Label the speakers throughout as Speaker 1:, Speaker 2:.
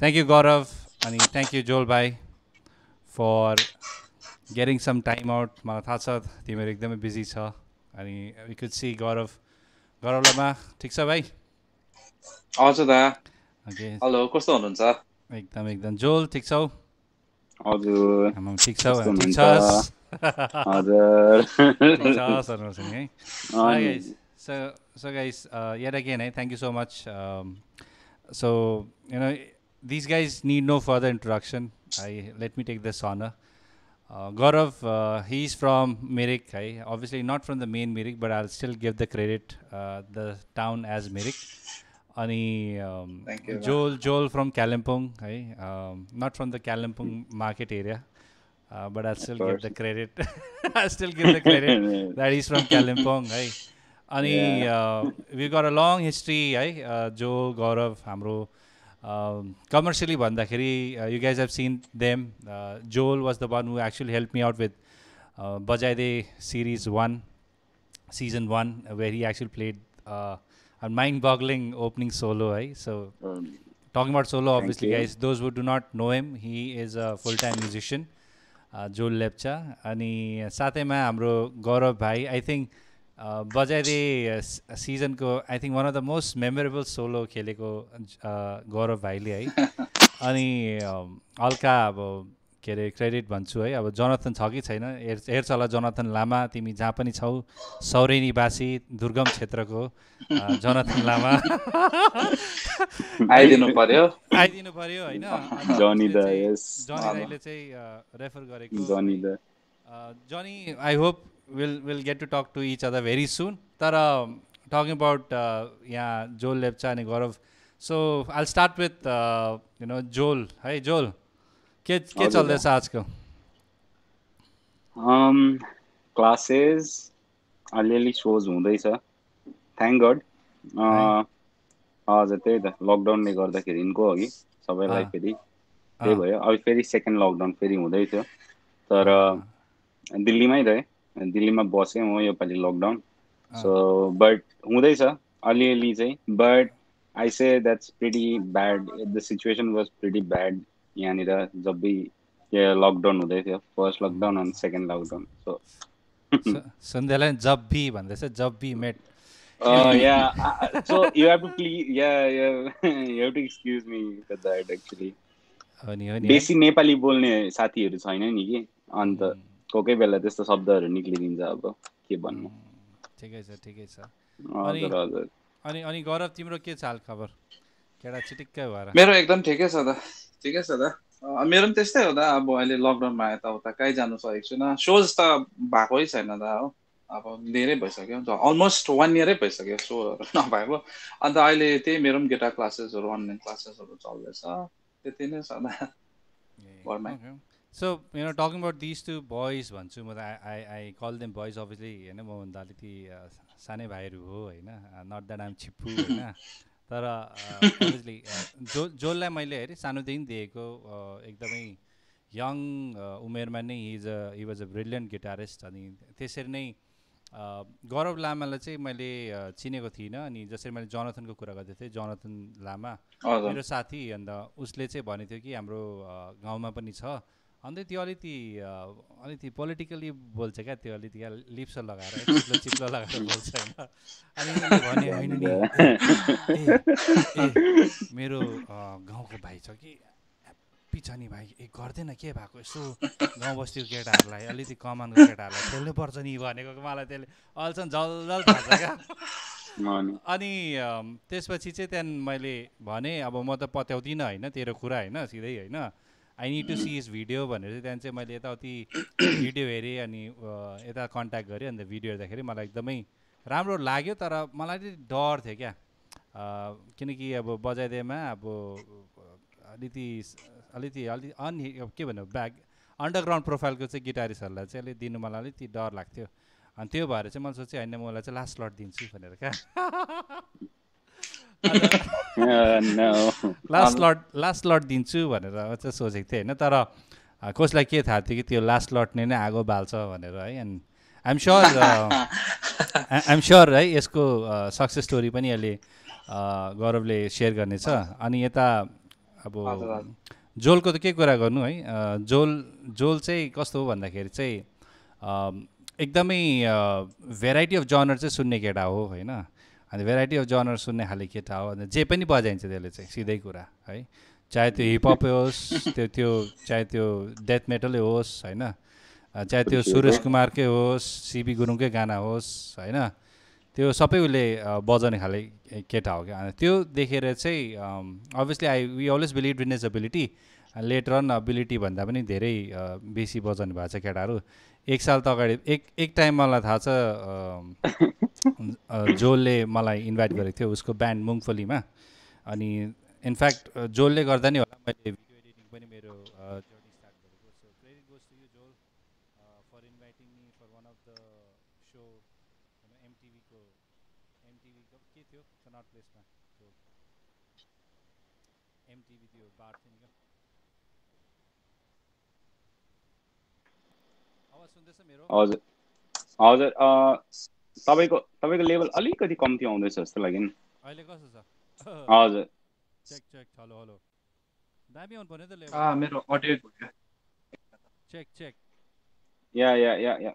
Speaker 1: Thank you गौरव अनि thank you Jol भाइ for getting some time out मलाई थाहा छ तिमीहरू एकदमै बिजी छ अनि we could see Gaurav Gaurav Lama ठिक छ भाइ हजुर दा ओके हेलो कस्तो हुनुहुन्छ एकदम एकदम जोल ठिक छौ
Speaker 2: हजुर ठिक छौ ठिक छस् हजुर
Speaker 1: guys so so guys yet again है thank you so much so you know these guys need no further introduction. I let me take this honor. Uh, Gaurav, uh, he's from Mirik. I, obviously not from the main Mirik, but I'll still give the credit uh, the town as Mirik. Ani um, Thank you, Joel Joel from Kalimpong. I, um, not from the Kalimpong market area. Uh, but I'll still give the credit. I'll still give the credit that he's from Kalimpong. Hey. Ani, yeah. uh, we've got a long history. Hey? Uh, Joe, Gaurav, Hamro. Commercially um, भन्दाखेरि you guys have seen them Jol was the one who actually help me out with बजाइदे series one season one very he actual played mind boggling opening solo है so talking about solo obviously guys those who do not know him he is a full time musician Jol Lepcha अनि साथैमा हाम्रो गौरव भाइ I think बजाय सिजनको I think one of the most memorable solo खेलेको गौरव भाइले है अनि हल्का अब के अरे क्रेडिट भन्छु है अब जनार्थन छ कि छैन हेर् हेर्छ होला जनाथन लामा तिमी जहाँ पनि छौ सौरेनीवासी दुर्गम क्षेत्रको
Speaker 2: जनार्थन लामा आइदिनु पर्यो आइदिनु पर्यो होइन
Speaker 1: जनी I hope will will get to talk to each other very soon तर टकिङ अबाउट यहाँ जोल लेप्चा अनि Gaurav so I start with you know Jol है जोल के के चल्दैछ आजको
Speaker 2: क्लासेस अलिअलि सोज हुँदैछ थ्याङ्क गड हजुर त्यही त लकडाउनले गर्दाखेरिको अघि सबैलाई फेरि त्यही भयो अब फेरि सेकेन्ड लकडाउन फेरि हुँदै थियो तर दिल्लीमै रहेँ दिल्लीमा बसेँ हो योपालि लकडाउन सो बट हुँदैछ अलिअलि चाहिँ but I say that's pretty bad the situation was pretty bad यहाँनिर जब लकडाउन हुँदै थियो फर्स्ट लकडाउन अनि सेकेन्ड लकडाउन सो
Speaker 1: सन्ध्यालाई जब्बी भन्दैछ जब्बी मेट yeah
Speaker 2: uh, so you बेसी नेपाली बोल्ने साथीहरू छैन नि कि अन्त कोही बेला त्यस्तो शब्दहरू निक्लिदिन्छ अब के भन्नु
Speaker 1: ठिकै छ ठिकै छ अनि अनि गौरव तिम्रो के छ हाल खबर केटा चिटिक्कै भएर मेरो एकदम
Speaker 2: ठिकै छ
Speaker 3: त ठिकै छ त मेरो पनि त्यस्तै हो त अब अहिले लकडाउनमा आयो त त कहीँ जानु सकेको छुइनँ सोज त भएकै छैन त हो अब धेरै भइसक्यो अलमोस्ट वान इयरै भइसक्यो सोहरू नभएको अन्त अहिले त्यही मेरो पनि गेटा क्लासेसहरू अनलाइन क्लासेसहरू चल्दैछ त्यति नै छ त घरमा
Speaker 1: so you know talking about this two boys भन्छु म त I I call them boys obviously होइन मभन्दा अलिकति सानै भाइहरू हो होइन नट द्याट आम छिप्पु होइन तर अभियसली जो जसलाई मैले हेरेँ सानोदेखि दिएको एकदमै यङ उमेरमा नै is a he was a brilliant guitarist अनि त्यसरी नै गौरव लामालाई चाहिँ मैले चिनेको थिइनँ अनि जसरी मैले जनथनको कुरा गर्दै थिएँ जनथन लामा मेरो साथी अन्त उसले चाहिँ भनेको थियो कि हाम्रो गाउँमा पनि छ अन्त त्यो अलिकति अलिकति पोलिटिकली बोल्छ क्या त्यो अलिकति लिप्सो लगाएर चिप्लो चिप्लो लगाएर बोल्छ होइन अनि भने होइन नि मेरो गाउँको भाइ छ कि ह्याप्पी छ नि भाइ ए गर्दैन के भएको यसो गाउँ बस्तीको केटाहरूलाई अलिकति कमानको केटाहरूलाई खेल्नुपर्छ नि भनेको मलाई त्यसले अहिलेसम्म जल जल थाहा छ क्या अनि त्यसपछि चाहिँ त्यहाँदेखि मैले भने अब म त पत्याउँदिनँ होइन तेरो कुरा होइन सिधै होइन I need to see is video भनेर चाहिँ त्यहाँदेखि चाहिँ मैले यताउति भिडियो हेरेँ अनि यता कन्ट्याक्ट गरेँ अन्त भिडियो हेर्दाखेरि मलाई एकदमै राम्रो लाग्यो तर मलाई अलिक डर थियो क्या किनकि अब बजाइदेमा अब अलिकति अलिकति अलि अन के भन्नु ब्याक अन्डरग्राउन्ड प्रोफाइलको चाहिँ गिटारिस्टहरूलाई चाहिँ अलिक दिनु मलाई अलिकति डर लाग्थ्यो अनि त्यो भएर चाहिँ मैले सोचेँ होइन मलाई चाहिँ लास्ट लट दिन्छु भनेर क्या लास्ट लट लास्ट लट दिन्छु भनेर चाहिँ सोचेको थिएँ होइन तर कसलाई के थाहा थियो कि त्यो लास्ट लटले नै आगो बाल्छ भनेर है and I'm sure I'm sure है यसको सक्सेस स्टोरी पनि अहिले गौरवले सेयर गर्नेछ अनि यता अब जोलको त के कुरा गर्नु है जोल जोल चाहिँ कस्तो हो भन्दाखेरि चाहिँ एकदमै भेराइटी अफ जनर चाहिँ सुन्ने केटा हो होइन अनि भेराइटी अफ जनर सुन्ने खाले केटा हो अनि जे पनि बजाइन्छ त्यसले चाहिँ सिधै कुरा है चाहे त्यो हिपहपै होस् त्यो त्यो चाहे त्यो डेथ मेटलै होस् होइन चाहे त्यो सुरेश कुमारकै होस् सिबी गुरुङकै गाना होस् होइन त्यो सबै उसले बजाउने खाले केटा हो क्या अनि त्यो देखेर चाहिँ obviously I we always believe in as ability later on ability भन्दा पनि धेरै बेसी बजाउनु भएको छ केटाहरू एक साल त अगाडि एक एक टाइम मलाई थाहा छ जोलले मलाई इन्भाइट गरेको थियो उसको ब्यान्ड मुङफलीमा अनि इनफ्याक्ट जोलले गर्दा नि होला मैले
Speaker 2: हजुर हजुर तपाईँको तपाईँको लेभल अलिकति कम्ती आउँदैछ जस्तो लाग्यो नि
Speaker 1: अहिले कस्तो छ हजुर चेक चेक हेलो हेलो दामी आउनु पर्ने त लेभल आ मेरो audio check check
Speaker 2: yeah yeah yeah yeah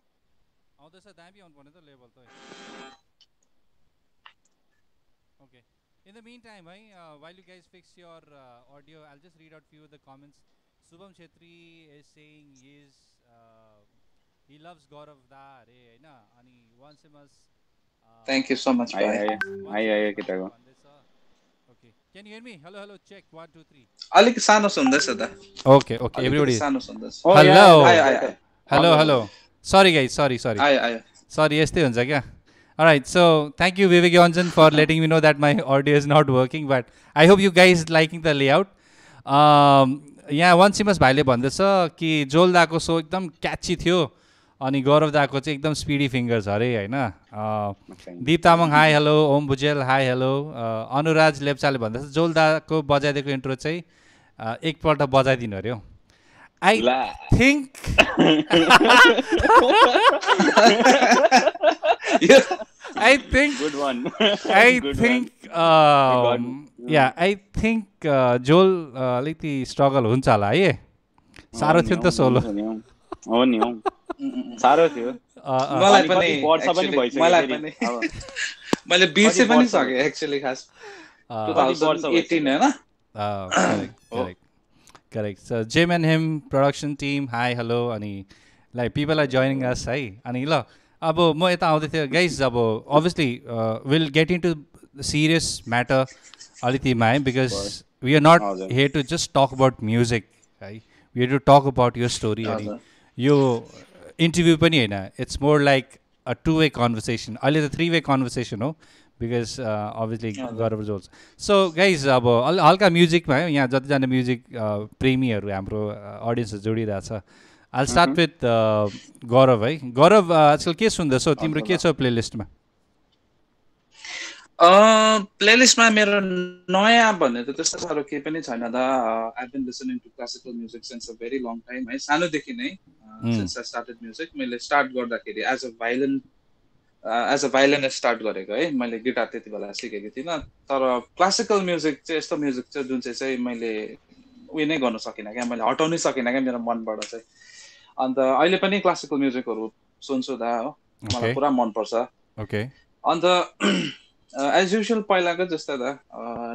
Speaker 2: आउँदैछ दामी आउनु पर्ने त लेभल त
Speaker 1: okay in the meantime है while you guys fix your audio I just read out few the comments Shubham Chhetri is saying is he loves Gaurav Da Re, होइन अनि once
Speaker 3: he must. Uh, Thank you so much. Hi, hi,
Speaker 1: hi, hi, Kitago.
Speaker 2: Okay, can you hear me? Hello, hello.
Speaker 1: Check one, two, three.
Speaker 3: अलिक सानो सुन्दैछ त
Speaker 1: okay okay everybody सानो सुन्दैछ hello hello hello sorry guys sorry sorry sorry यस्तै हुन्छ क्या right so thank you Vivek Anjan for letting me know that my audio is not working but I hope you guys liking the layout यहाँ वान सिमस भाइले भन्दैछ कि जोल्दाको सो एकदम क्याची थियो अनि गौरव दाको चाहिँ एकदम स्पिडी फिङ्गर्स अरे होइन Deep Tamang hi hello Om Bhujel hi hello Anuraj लेप्चाले भन्दा जोल दाको बजाइदिएको इन्ट्रो चाहिँ एकपल्ट बजाइदिनु अरे हौ I think I think I think yeah I think Jol अलिकति स्ट्रगल हुन्छ होला है साह्रो थियो नि त सोलो
Speaker 2: हो नि हौ थियो मलाई पनि वर्ष पनि भइसक्यो मलाई पनि मैले बिर्से
Speaker 3: पनि खास
Speaker 1: correct so Jem and Hem production team hi hello अनि like people are joining us है अनि ल अब म यता आउँदै थिएँ गाइज अब obviously will get into serious matter अलिकतिमा है because we are not here to just talk about music है we here to talk about your story अनि यो इन्टरभ्यू पनि होइन it's more like a two way conversation अहिले त three way conversation हो बिकज अभियसली गरेर जो सो गाइज अब हल्का म्युजिकमा है यहाँ जतिजना म्युजिक uh, प्रेमीहरू हाम्रो अडियन्स जोडिरहेछ आल स्टार्ट विथ गौरव है गौरव uh, आजकल के सुन्दैछौ तिम्रो के छ प्लेलिस्टमा
Speaker 3: प्लेलिस्टमा मेरो नयाँ भन्ने त त्यस्तो साह्रो केही पनि छैन त I been listening to classical music since a very long time है सानोदेखि नै सेन्स आई स्टार्टेड म्युजिक मैले स्टार्ट गर्दाखेरि as a violin as a violin start गरेको है मैले गिटार त्यति बेला सिकेको थिइनँ तर क्लासिकल म्युजिक चाहिँ यस्तो म्युजिक छ जुन चाहिँ चाहिँ मैले उयो नै गर्नु सकिनँ क्या मैले हटाउनै सकिनँ क्या मेरो मनबाट चाहिँ अन्त अहिले पनि क्लासिकल म्युजिकहरू सुन्छु दा हो मलाई पुरा मनपर्छ
Speaker 1: अन्त
Speaker 3: एज uh, युजल पहिलाको जस्तो त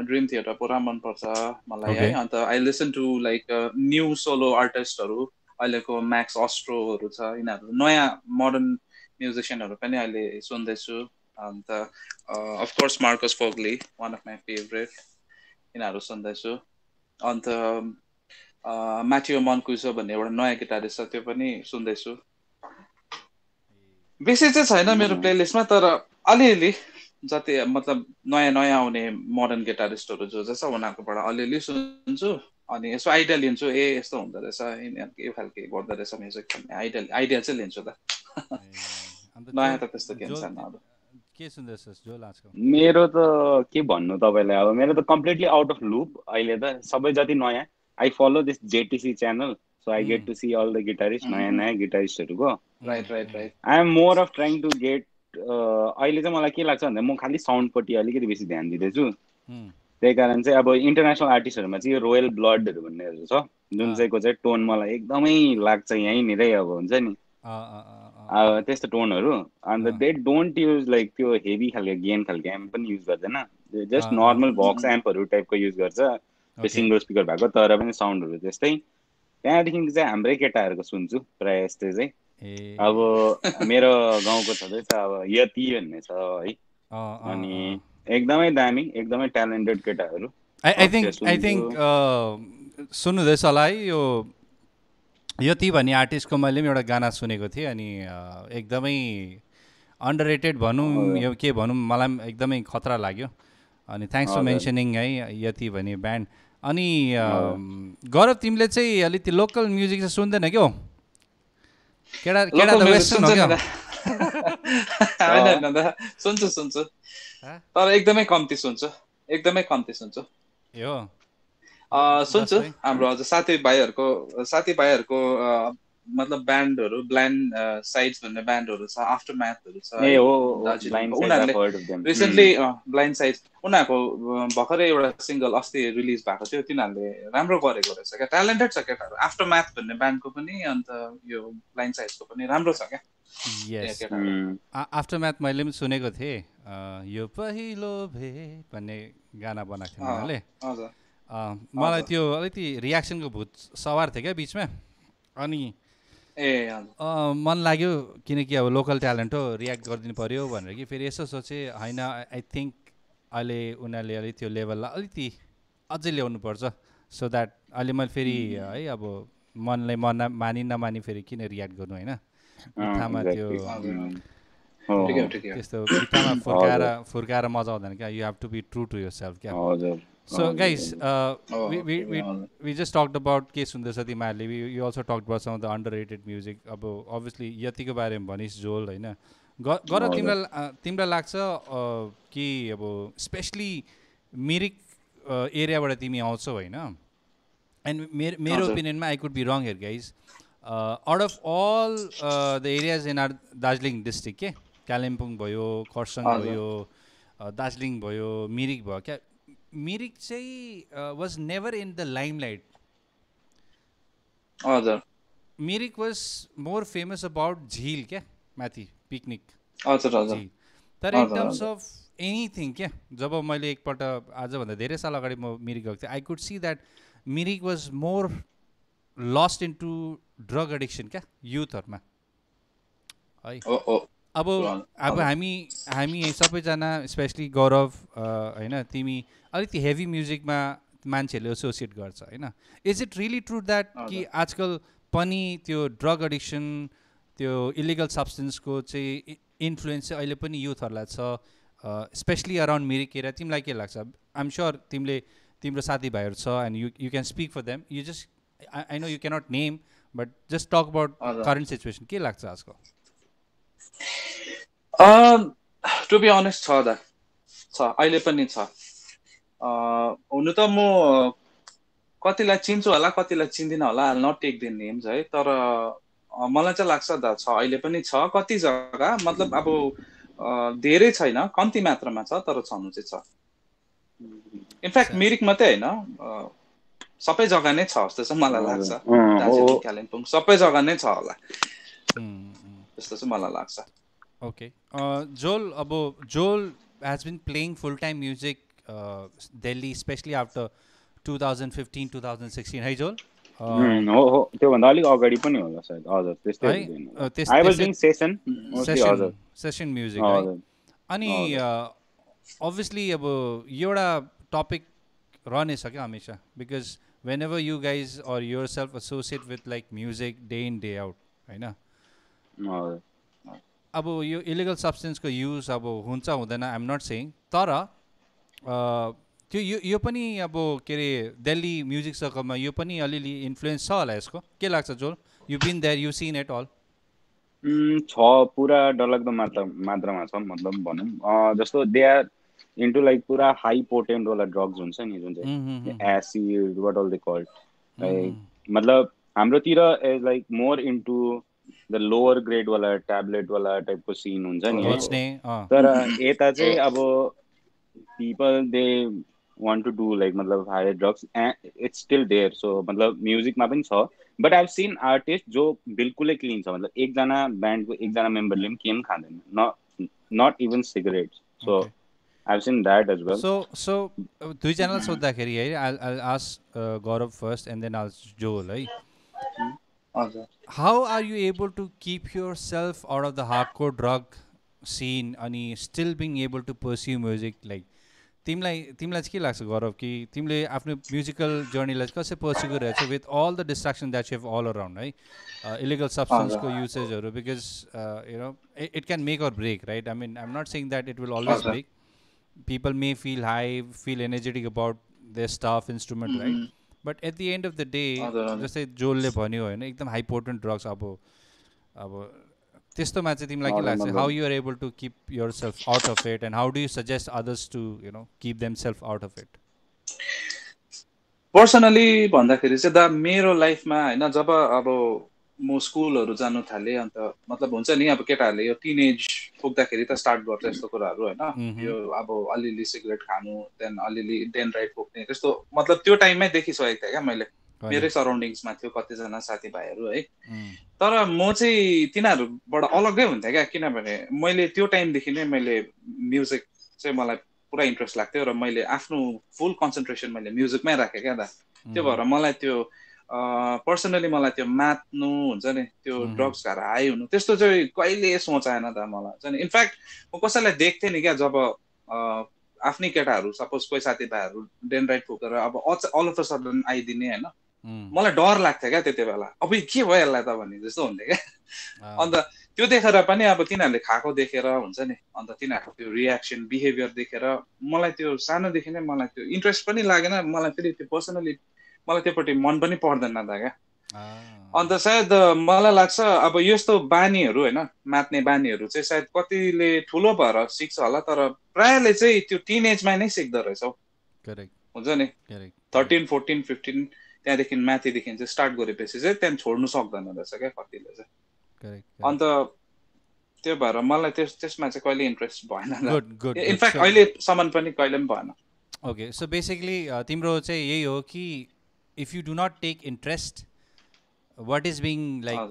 Speaker 3: ड्रिम uh, थिएटर पुरा मनपर्छ मलाई है अन्त I listen to like new solo आर्टिस्टहरू अहिलेको म्याक्स अस्ट्रोहरू छ यिनीहरू नयाँ मोडर्न म्युजिसियनहरू पनि अहिले सुन्दैछु अन्त of course Marco Sfogli one of my favourite यिनीहरू सुन्दैछु अन्त माथियो um, मनकुसो uh, भन्ने एउटा नयाँ गिटारिस्ट छ त्यो पनि सुन्दैछु बेसी चाहिँ छैन मेरो प्लेलिस्टमा mm-hmm. तर अलिअलि जति मतलब नयाँ नयाँ आउने मोडर्न गिटारिस्टहरू जो जस उनीहरूकोबाट अलिअलि सुन्छु अनि यसो आइडिया लिन्छु ए यस्तो हुँदो रहेछ यिनीहरूको यो खालके गर्दो रहेछ म्युजिक भन्ने आइडिया आइडिया चाहिँ लिन्छु त
Speaker 2: नयाँ त त्यस्तो के हुन्छ
Speaker 1: के सुन्दैछस् जो आजकल
Speaker 2: मेरो त के भन्नु तपाईँलाई अब मेरो त कम्प्लिटली आउट अफ लुप अहिले त सबै जति नयाँ I follow this JTC channel so I get to see all the guitarist नयाँ नयाँ गिटारिस्टहरूको right right right I am more of trying to get अहिले चाहिँ मलाई के लाग्छ भन्दा म खालि साउन्डपट्टि अलिकति बेसी ध्यान दिँदैछु त्यही कारण चाहिँ अब इन्टरनेसनल आर्टिस्टहरूमा चाहिँ यो रोयल ब्लडहरू भन्नेहरू छ जुन चाहिँको चाहिँ टोन मलाई एकदमै लाग्छ यहीँनिरै अब हुन्छ नि त्यस्तो टोनहरू अन्त दे डोन्ट युज लाइक त्यो हेभी खालको गेन खालको एम्प पनि युज गर्दैन जस्ट नर्मल भक्स एम्पहरू टाइपको युज गर्छ त्यो सिङ्गल स्पिकर भएको तर पनि साउन्डहरू त्यस्तै त्यहाँदेखि चाहिँ हाम्रै केटाहरूको सुन्छु प्रायः यस्तै चाहिँ अब मेरो गाउँको छ अब यति भन्ने छ है अनि एकदमै दामी एकदमै ट्यालेन्टेड केटाहरू आई
Speaker 1: थिङ्क आई थिङ्क सुन्नुहुँदैछ होला है यो यति भन्ने आर्टिस्टको मैले पनि एउटा गाना सुनेको थिएँ अनि एकदमै अन्डर रेटेड भनौँ यो के भनौँ मलाई पनि एकदमै खतरा लाग्यो अनि थ्याङ्क्स फर मेन्सनिङ है यति भन्ने ब्यान्ड अनि गौरव तिमीले चाहिँ अलिकति लोकल म्युजिक चाहिँ सुन्दैन क्या केटा केटा त होइन
Speaker 3: होइन सुन्छु सुन्छु तर एकदमै कम्ती सुन्छु एकदमै कम्ती सुन्छु सुन्छु हाम्रो हजुर साथी साथीभाइहरूको साथी मतलब ब्यान्डहरू ब्ल्यान्ड साइड्स भन्ने ब्यान्डहरू छ आफ्टर म्याथहरू छ रिसेन्टली ब्लाइन्ड साइड्स उनीहरूको uh, भर्खरै एउटा सिङ्गल अस्ति रिलिज भएको थियो तिनीहरूले राम्रो गरेको रहेछ क्या ट्यालेन्टेड छ केटाहरू आफ्टर म्याथ भन्ने ब्यान्डको पनि अन्त यो ब्लाइन्ड साइड्सको पनि राम्रो छ
Speaker 1: क्या आफ्टर म्याथ hmm. मैले पनि सुनेको थिएँ यो पहिलो भेट भन्ने गाना बनाएको थिएँ उनीहरूले मलाई त्यो अलिकति रियाक्सनको भूत सवार थियो क्या बिचमा अनि ए मन लाग्यो किनकि अब लोकल ट्यालेन्ट हो रियाक्ट गरिदिनु पऱ्यो भनेर कि फेरि यसो सोचेँ होइन आई थिङ्क अहिले उनीहरूले अलिक त्यो लेभललाई अलिकति अझै ल्याउनु पर्छ सो द्याट अहिले मैले फेरि है अब मनलाई मन मानि नमानि फेरि किन रियाक्ट गर्नु होइन थामा त्यो त्यस्तो फुर्काएर फुर्काएर मजा आउँदैन क्या you have to be true to yourself क्या so guys we just talked about के सुन्दैछ तिमीहरूले you also K. Sundarsati Marley. We, we also talked about अब अभियसली यतिको बारेमा भनिस् झोल होइन गर तिमीलाई तिमीलाई लाग्छ कि अब स्पेसली मिरिक एरियाबाट तिमी आउँछौ होइन एन्ड मेरो मेरो ओपिनियनमा I could be wrong here guys out of all the areas in our Darjeeling district के कालिम्पोङ भयो खरसाङ भयो दार्जिलिङ भयो मिरिक भयो क्या मिरिक चाहिँ was never in the limelight हजुर Mirik was more famous about झिल क्या माथि पिकनिक तर इन टर्म्स अफ एनिथिङ क्या जब मैले एकपल्ट आजभन्दा धेरै साल अगाडि म मिरिक गएको थिएँ I could see that Mirik was more lost to drug addiction क्या युथहरूमा है अब अब हामी हामी सबैजना स्पेसली गौरव होइन तिमी अलिकति हेभी म्युजिकमा मान्छेहरूले एसोसिएट गर्छ होइन is it really true that कि आजकल पनि त्यो ड्रग एडिक्सन त्यो इलिगल सब्सटेन्सको चाहिँ इन्फ्लुएन्स चाहिँ अहिले पनि युथहरूलाई छ स्पेसली अराउन्ड मिरिकेर तिमीलाई के लाग्छ आइएम स्योर तिमीले तिम्रो साथीभाइहरू छ and you you can speak for them you just I know you cannot name but just talk about current situation के लाग्छ आजकल टु बी अनेस्ट छ दा छ
Speaker 3: अहिले पनि छ uh, हुनु त म कतिलाई चिन्छु होला कतिलाई चिन्दिनँ होला I not take the names है तर uh, मलाई चाहिँ लाग्छ दा छ अहिले पनि छ कति जग्गा मतलब अब uh, धेरै छैन कम्ती मात्रामा छ तर छनु चाहिँ छ इनफ्याक्ट मिरिक मात्रै होइन सबै जग्गा नै छ जस्तो चाहिँ मलाई लाग्छ दार्जिलिङ कालिम्पोङ सबै जग्गा नै छ होला जस्तो चाहिँ मलाई लाग्छ
Speaker 1: Okay. Uh, Joel, Abo, Joel has been playing full time music uh, Delhi, especially after 2015 2016. Hey, Joel? Uh,
Speaker 2: mm, no, oh, oh, oh, I was doing session. Session, session music. Right?
Speaker 1: Ani, obviously, you're a topic, run because whenever you guys or yourself associate with like music day in, day out, right? Na? अब यो illegal सब्सटेन्सको use अब हुन्छ हुँदैन I'm not सेङ तर त्यो यो यो पनि अब के अरे दिल्ली म्युजिक सर्कलमा यो पनि अलिअलि इन्फ्लुएन्स छ होला यसको के लाग्छ Joel you been there you seen at all
Speaker 2: छ पुरा डरलाग्दो मात्रा मात्रामा छ मतलब भनौँ जस्तो दे आर इन्टु लाइक पुरा हाई पोटेन्टवाला ड्रग्स हुन्छ नि जुन चाहिँ acid what all they called मतलब हाम्रोतिर is like more into the lower grade वाला ट्याब्लेट वाला टाइपको सिन हुन्छ नि तर यता चाहिँ अब people they want to do like मतलब higher drugs and it's still there so मतलब म्युजिकमा पनि छ बट आइभ सिन आर्टिस्ट जो बिल्कुलै क्लिन छ मतलब एकजना ब्यान्डको एकजना मेम्बरले पनि के पनि खाँदैन not even cigarette so I've seen that as well so so
Speaker 1: दुईजनालाई सोद्धाखेरि है I Gaurav first and then all Joel है
Speaker 2: hmm.
Speaker 1: how are you able to keep yourself out of the hardcore drug scene अनि still being able to pursue music like तिमीलाई तिमीलाई चाहिँ के लाग्छ गौरव कि तिमीले आफ्नो म्युजिकल जर्नीलाई चाहिँ कसरी पर्स्यु गरिरहेको छौ with all the distraction that you have all around है इलिगल सब्सटेन्सको युसेजहरू because you know it can make or break right I mean I am not saying that it will always break people may feel high feel energetic about the stuff instrument right but at the end of the day जस्तै जोलले भन्यो होइन एकदम high पोर्टेन्ट drugs अब अब त्यस्तोमा चाहिँ तिमीलाई के लाग्छ how you're able to keep yourself out of it and how do you suggest others to you know keep themselves out of it
Speaker 3: personally भन्दाखेरि चाहिँ दा मेरो लाइफमा होइन जब अब म स्कुलहरू जानु थालेँ अन्त मतलब हुन्छ नि अब केटाहरूले यो टिन एज पुग्दाखेरि त स्टार्ट गर्छ यस्तो कुराहरू होइन यो अब अलिअलि सिगरेट खानु त्यहाँदेखि अलिअलि डेन राइड पुग्ने त्यस्तो मतलब त्यो टाइममै देखिसकेको थिएँ क्या मैले मेरै सराउन्डिङ्समा थियो कतिजना साथीभाइहरू है तर म चाहिँ तिनीहरूबाट अलग्गै हुन्थेँ क्या किनभने मैले त्यो टाइमदेखि नै मैले म्युजिक चाहिँ मलाई पुरा इन्ट्रेस्ट लाग्थ्यो र मैले आफ्नो फुल कन्सन्ट्रेसन मैले म्युजिकमै राखेँ क्या दा त्यो भएर मलाई त्यो पर्सनली मलाई त्यो मात्नु हुन्छ नि त्यो ड्रग्स खाएर हाई हुनु त्यस्तो चाहिँ कहिले सोचाएन त मलाई हुन्छ इनफ्याक्ट म कसैलाई देख्थेँ नि क्या जब आफ्नै केटाहरू सपोज कोही साथीभाइहरू डेन राइट फुकेर अब अच अल अफ अ सडन आइदिने होइन मलाई डर लाग्थ्यो क्या त्यति बेला अब के भयो यसलाई त भन्ने जस्तो हुन्थ्यो क्या अन्त त्यो देखेर पनि अब तिनीहरूले खाएको देखेर हुन्छ नि अन्त तिनीहरूको त्यो रियाक्सन बिहेभियर देखेर मलाई त्यो सानोदेखि नै मलाई त्यो इन्ट्रेस्ट पनि लागेन मलाई फेरि त्यो पर्सनली मलाई त्योपट्टि मन पनि पर्दैन त क्या अन्त सायद मलाई लाग्छ अब यस्तो बानीहरू होइन मात्ने बानीहरू चाहिँ सायद कतिले ठुलो भएर सिक्छ होला तर प्रायःले चाहिँ त्यो टिन एजमा नै सिक्दो रहेछ हौ
Speaker 1: हुन्छ
Speaker 3: नि थर्टिन फोर्टिन फिफ्टिन त्यहाँदेखि माथिदेखि चाहिँ स्टार्ट गरेपछि चाहिँ त्यहाँदेखि छोड्नु सक्दैन रहेछ क्या कतिले
Speaker 1: चाहिँ
Speaker 3: अन्त त्यो भएर मलाई त्यस त्यसमा चाहिँ कहिले इन्ट्रेस्ट भएन इनफ्याक्ट अहिलेसम्म पनि कहिले पनि भएन
Speaker 1: ओके सो बेसिकली तिम्रो चाहिँ यही हो कि if you do not take interest what is being like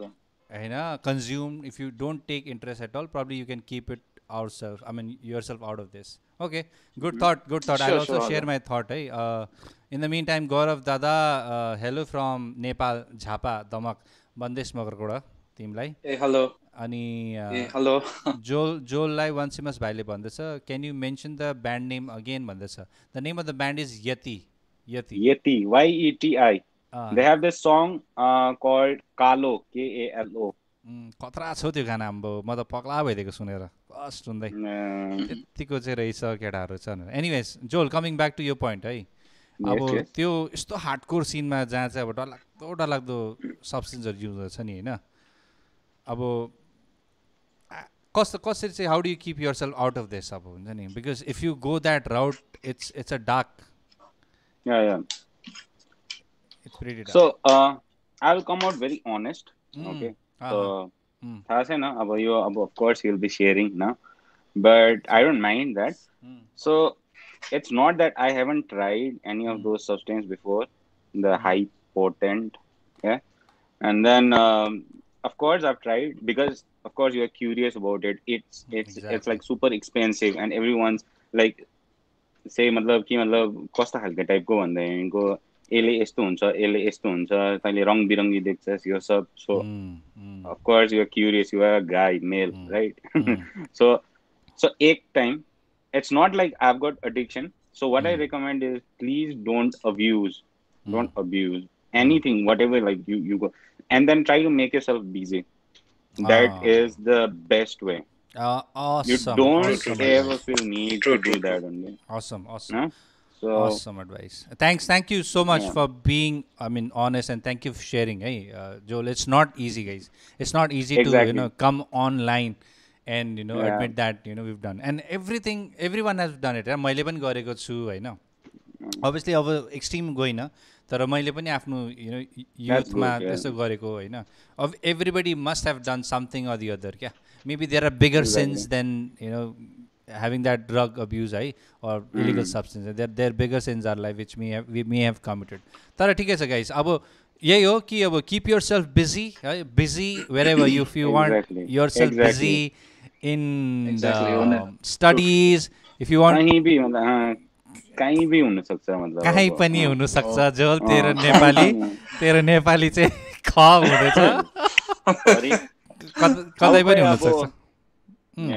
Speaker 1: you know, consumed if you don't take interest at all probably you can keep it ourselves i mean yourself out of this okay good mm-hmm. thought good thought sure, i'll also sure, share my thought eh? uh, in the meantime gaurav dada uh, hello from Nepal, Japa Jhapa Bandesh बन्देश मगरकोबाट तिमीलाई ए hello
Speaker 2: अनि
Speaker 1: hello जोल जोललाई वान्सिमस भाइले भन्दैछ can you mention the band name again
Speaker 2: भन्दैछ the
Speaker 1: name of the band is Yeti
Speaker 2: Yeti. Yeti. Y E T I. Ah. they have this song uh, called Kalo. K A L O. Mm, खतरा
Speaker 1: छ त्यो गाना अब म त पक्ला भइदिएको सुनेर फर्स्ट हुँदै त्यतिको चाहिँ रहेछ केटाहरू छ anyways Joel coming back to यो पोइन्ट है अब त्यो यस्तो हार्डकोर सिनमा जहाँ चाहिँ अब डरलाग्दो डरलाग्दो सब्सटेन्सहरू युज गर्छ नि होइन अब कस्तो कसरी चाहिँ how do keep yourself out of this अब हुन्छ नि because if you go that route it's it's a dark yeah yeah it's pretty
Speaker 2: so uh, i will come out very honest mm. okay uh-huh. so mm. about you of course you'll be sharing now but i don't mind that mm. so it's not that i haven't tried any of hmm. those substances before the hmm. high potent yeah and then um, of course i've tried because of course you're curious about it it's it's exactly. it's like super expensive and everyone's like say मतलब कि मतलब कस्तो खालको टाइपको भन्दाखेरिको यसले यस्तो हुन्छ यसले यस्तो हुन्छ तैँले रङ बिरङ्गी देख्छस् यो सब so of course you curious you are guy male right so so एक time it's not like I got addiction so what I recommend is please don't abuse don't abuse anything whatever like you you go and then try to make yourself busy that is the best way uh, awesome. You don't awesome ever feel need to do that only.
Speaker 1: Awesome. Awesome. Huh? So, awesome advice. Thanks. Thank you so much yeah. for being, I mean, honest and thank you for sharing. Hey, uh, Joel, it's not easy, guys. It's not easy exactly. to, you know, come online and, you know, yeah. admit that, you know, we've done. And everything, everyone has done it. मैले पनि गरेको छु होइन obviously अब extreme गइनँ तर मैले पनि आफ्नो यु नो युथमा त्यस्तो गरेको होइन अब everybody must have done something or the other क्या maybe there are bigger sense than you know having that drug abuse है or illegal substance there there bigger sense our life which me may have, we may तर ठिकै छ guys अब यही हो कि अब किप योर सेल्फ बिजी है busy wherever you you want yourself busy
Speaker 2: in studies if you want कहीँ भी कहीँ भी हुनसक्छ मतलब कहीँ पनि हुनसक्छ जो तेरो नेपाली
Speaker 1: तेरो नेपाली चाहिँ ख हुँदैछ कतै पनि हुनसक्छ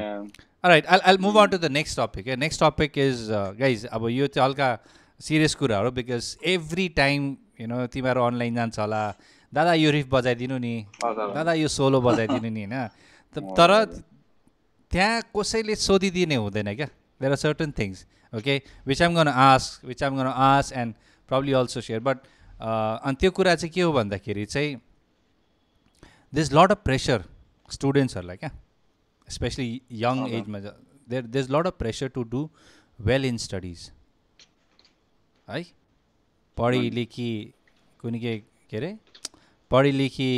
Speaker 1: right I move on to the next topic है नेक्स्ट टपिक इज गाइज अब यो चाहिँ हल्का सिरियस कुरा हो because every time you know तिमीहरू अनलाइन जान्छ होला दादा यो रिफ बजाइदिनु नि दादा यो सोलो बजाइदिनु नि होइन तर त्यहाँ कसैले सोधिदिने हुँदैन क्या there are certain things okay which I'm gonna ask which I'm gonna ask and probably also share but अनि त्यो कुरा चाहिँ के हो भन्दाखेरि चाहिँ दिस लट अफ प्रेसर स्टुडेन्ट्सहरूलाई क्या स्पेसली यङ एजमा there there is lot of pressure to do well in studies
Speaker 2: है पढी
Speaker 1: लेखी कुनै के के अरे पढी लेखी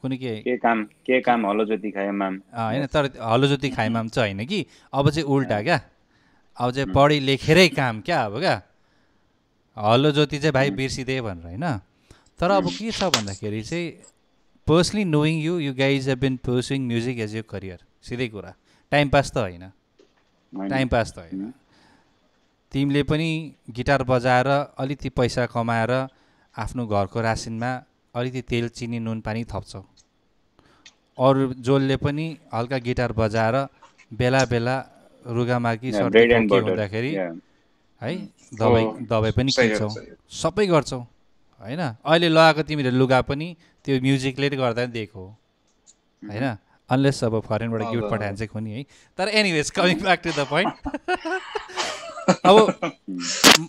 Speaker 1: कुनै के के
Speaker 2: काम के काम हलो जति खायो माम
Speaker 1: होइन तर हलो जति खायो माम चाहिँ होइन कि अब चाहिँ उल्टा क्या अब चाहिँ पढी लेखेरै काम क्या अब क्या हलो जति चाहिँ भाइ बिर्सिदिए भनेर होइन तर अब के छ भन्दाखेरि चाहिँ personally knowing you you guys have been pursuing music as your career सिधै कुरा टाइम पास त होइन टाइम पास त होइन तिमीले पनि गिटार बजाएर अलिकति पैसा कमाएर आफ्नो घरको रासिनमा अलिकति तेल चिनी नुन पानी थप्छौ अरू जसले पनि हल्का गिटार बजाएर बेला बेला रुगामार्की हुँदाखेरि है mm.
Speaker 2: दबाई oh, दबाई पनि किन्छौ
Speaker 1: सबै गर्छौ होइन अहिले लगाएको तिमीले लुगा पनि त्यो म्युजिकले गर्दा नि दिएको हो होइन अनलेस अब फरेनबाट गिफ्ट पठायो भने चाहिँ खोनी है तर anyways coming back to the point अब